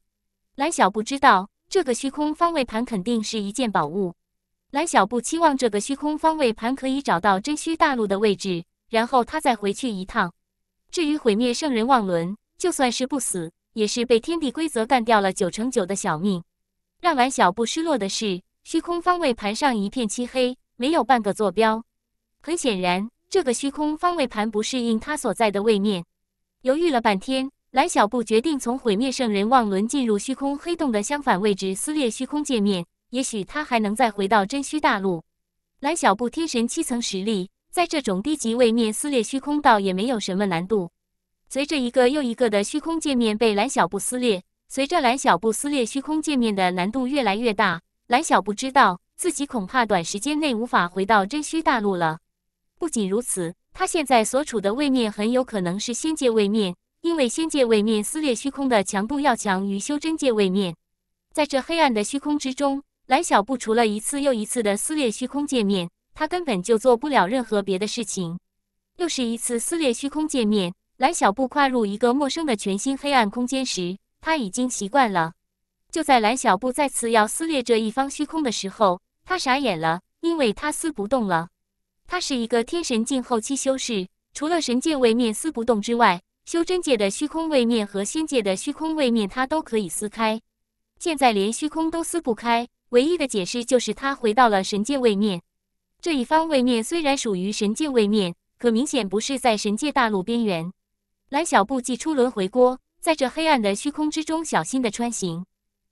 蓝小布知道，这个虚空方位盘肯定是一件宝物。蓝小布期望这个虚空方位盘可以找到真虚大陆的位置，然后他再回去一趟。至于毁灭圣人望伦，就算是不死，也是被天地规则干掉了九成九的小命。让蓝小布失落的是，虚空方位盘上一片漆黑，没有半个坐标。很显然，这个虚空方位盘不适应他所在的位面。犹豫了半天，蓝小布决定从毁灭圣人望伦进入虚空黑洞的相反位置撕裂虚空界面，也许他还能再回到真虚大陆。蓝小布天神七层实力，在这种低级位面撕裂虚空倒也没有什么难度。随着一个又一个的虚空界面被蓝小布撕裂，随着蓝小布撕裂虚空界面的难度越来越大，蓝小布知道自己恐怕短时间内无法回到真虚大陆了。不仅如此。他现在所处的位面很有可能是仙界位面，因为仙界位面撕裂虚空的强度要强于修真界位面。在这黑暗的虚空之中，蓝小布除了一次又一次的撕裂虚空界面，他根本就做不了任何别的事情。又是一次撕裂虚空界面，蓝小布跨入一个陌生的全新黑暗空间时，他已经习惯了。就在蓝小布再次要撕裂这一方虚空的时候，他傻眼了，因为他撕不动了。他是一个天神境后期修士，除了神界位面撕不动之外，修真界的虚空位面和仙界的虚空位面他都可以撕开。现在连虚空都撕不开，唯一的解释就是他回到了神界位面。这一方位面虽然属于神界位面，可明显不是在神界大陆边缘。蓝小布祭出轮回锅，在这黑暗的虚空之中小心的穿行。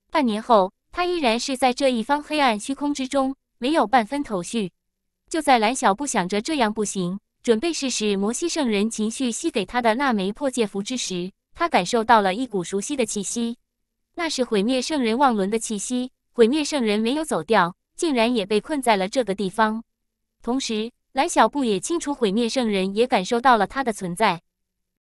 半年后，他依然是在这一方黑暗虚空之中，没有半分头绪。就在蓝小布想着这样不行，准备试试摩西圣人情绪吸给他的那枚破戒符之时，他感受到了一股熟悉的气息，那是毁灭圣人望伦的气息。毁灭圣人没有走掉，竟然也被困在了这个地方。同时，蓝小布也清楚，毁灭圣人也感受到了他的存在。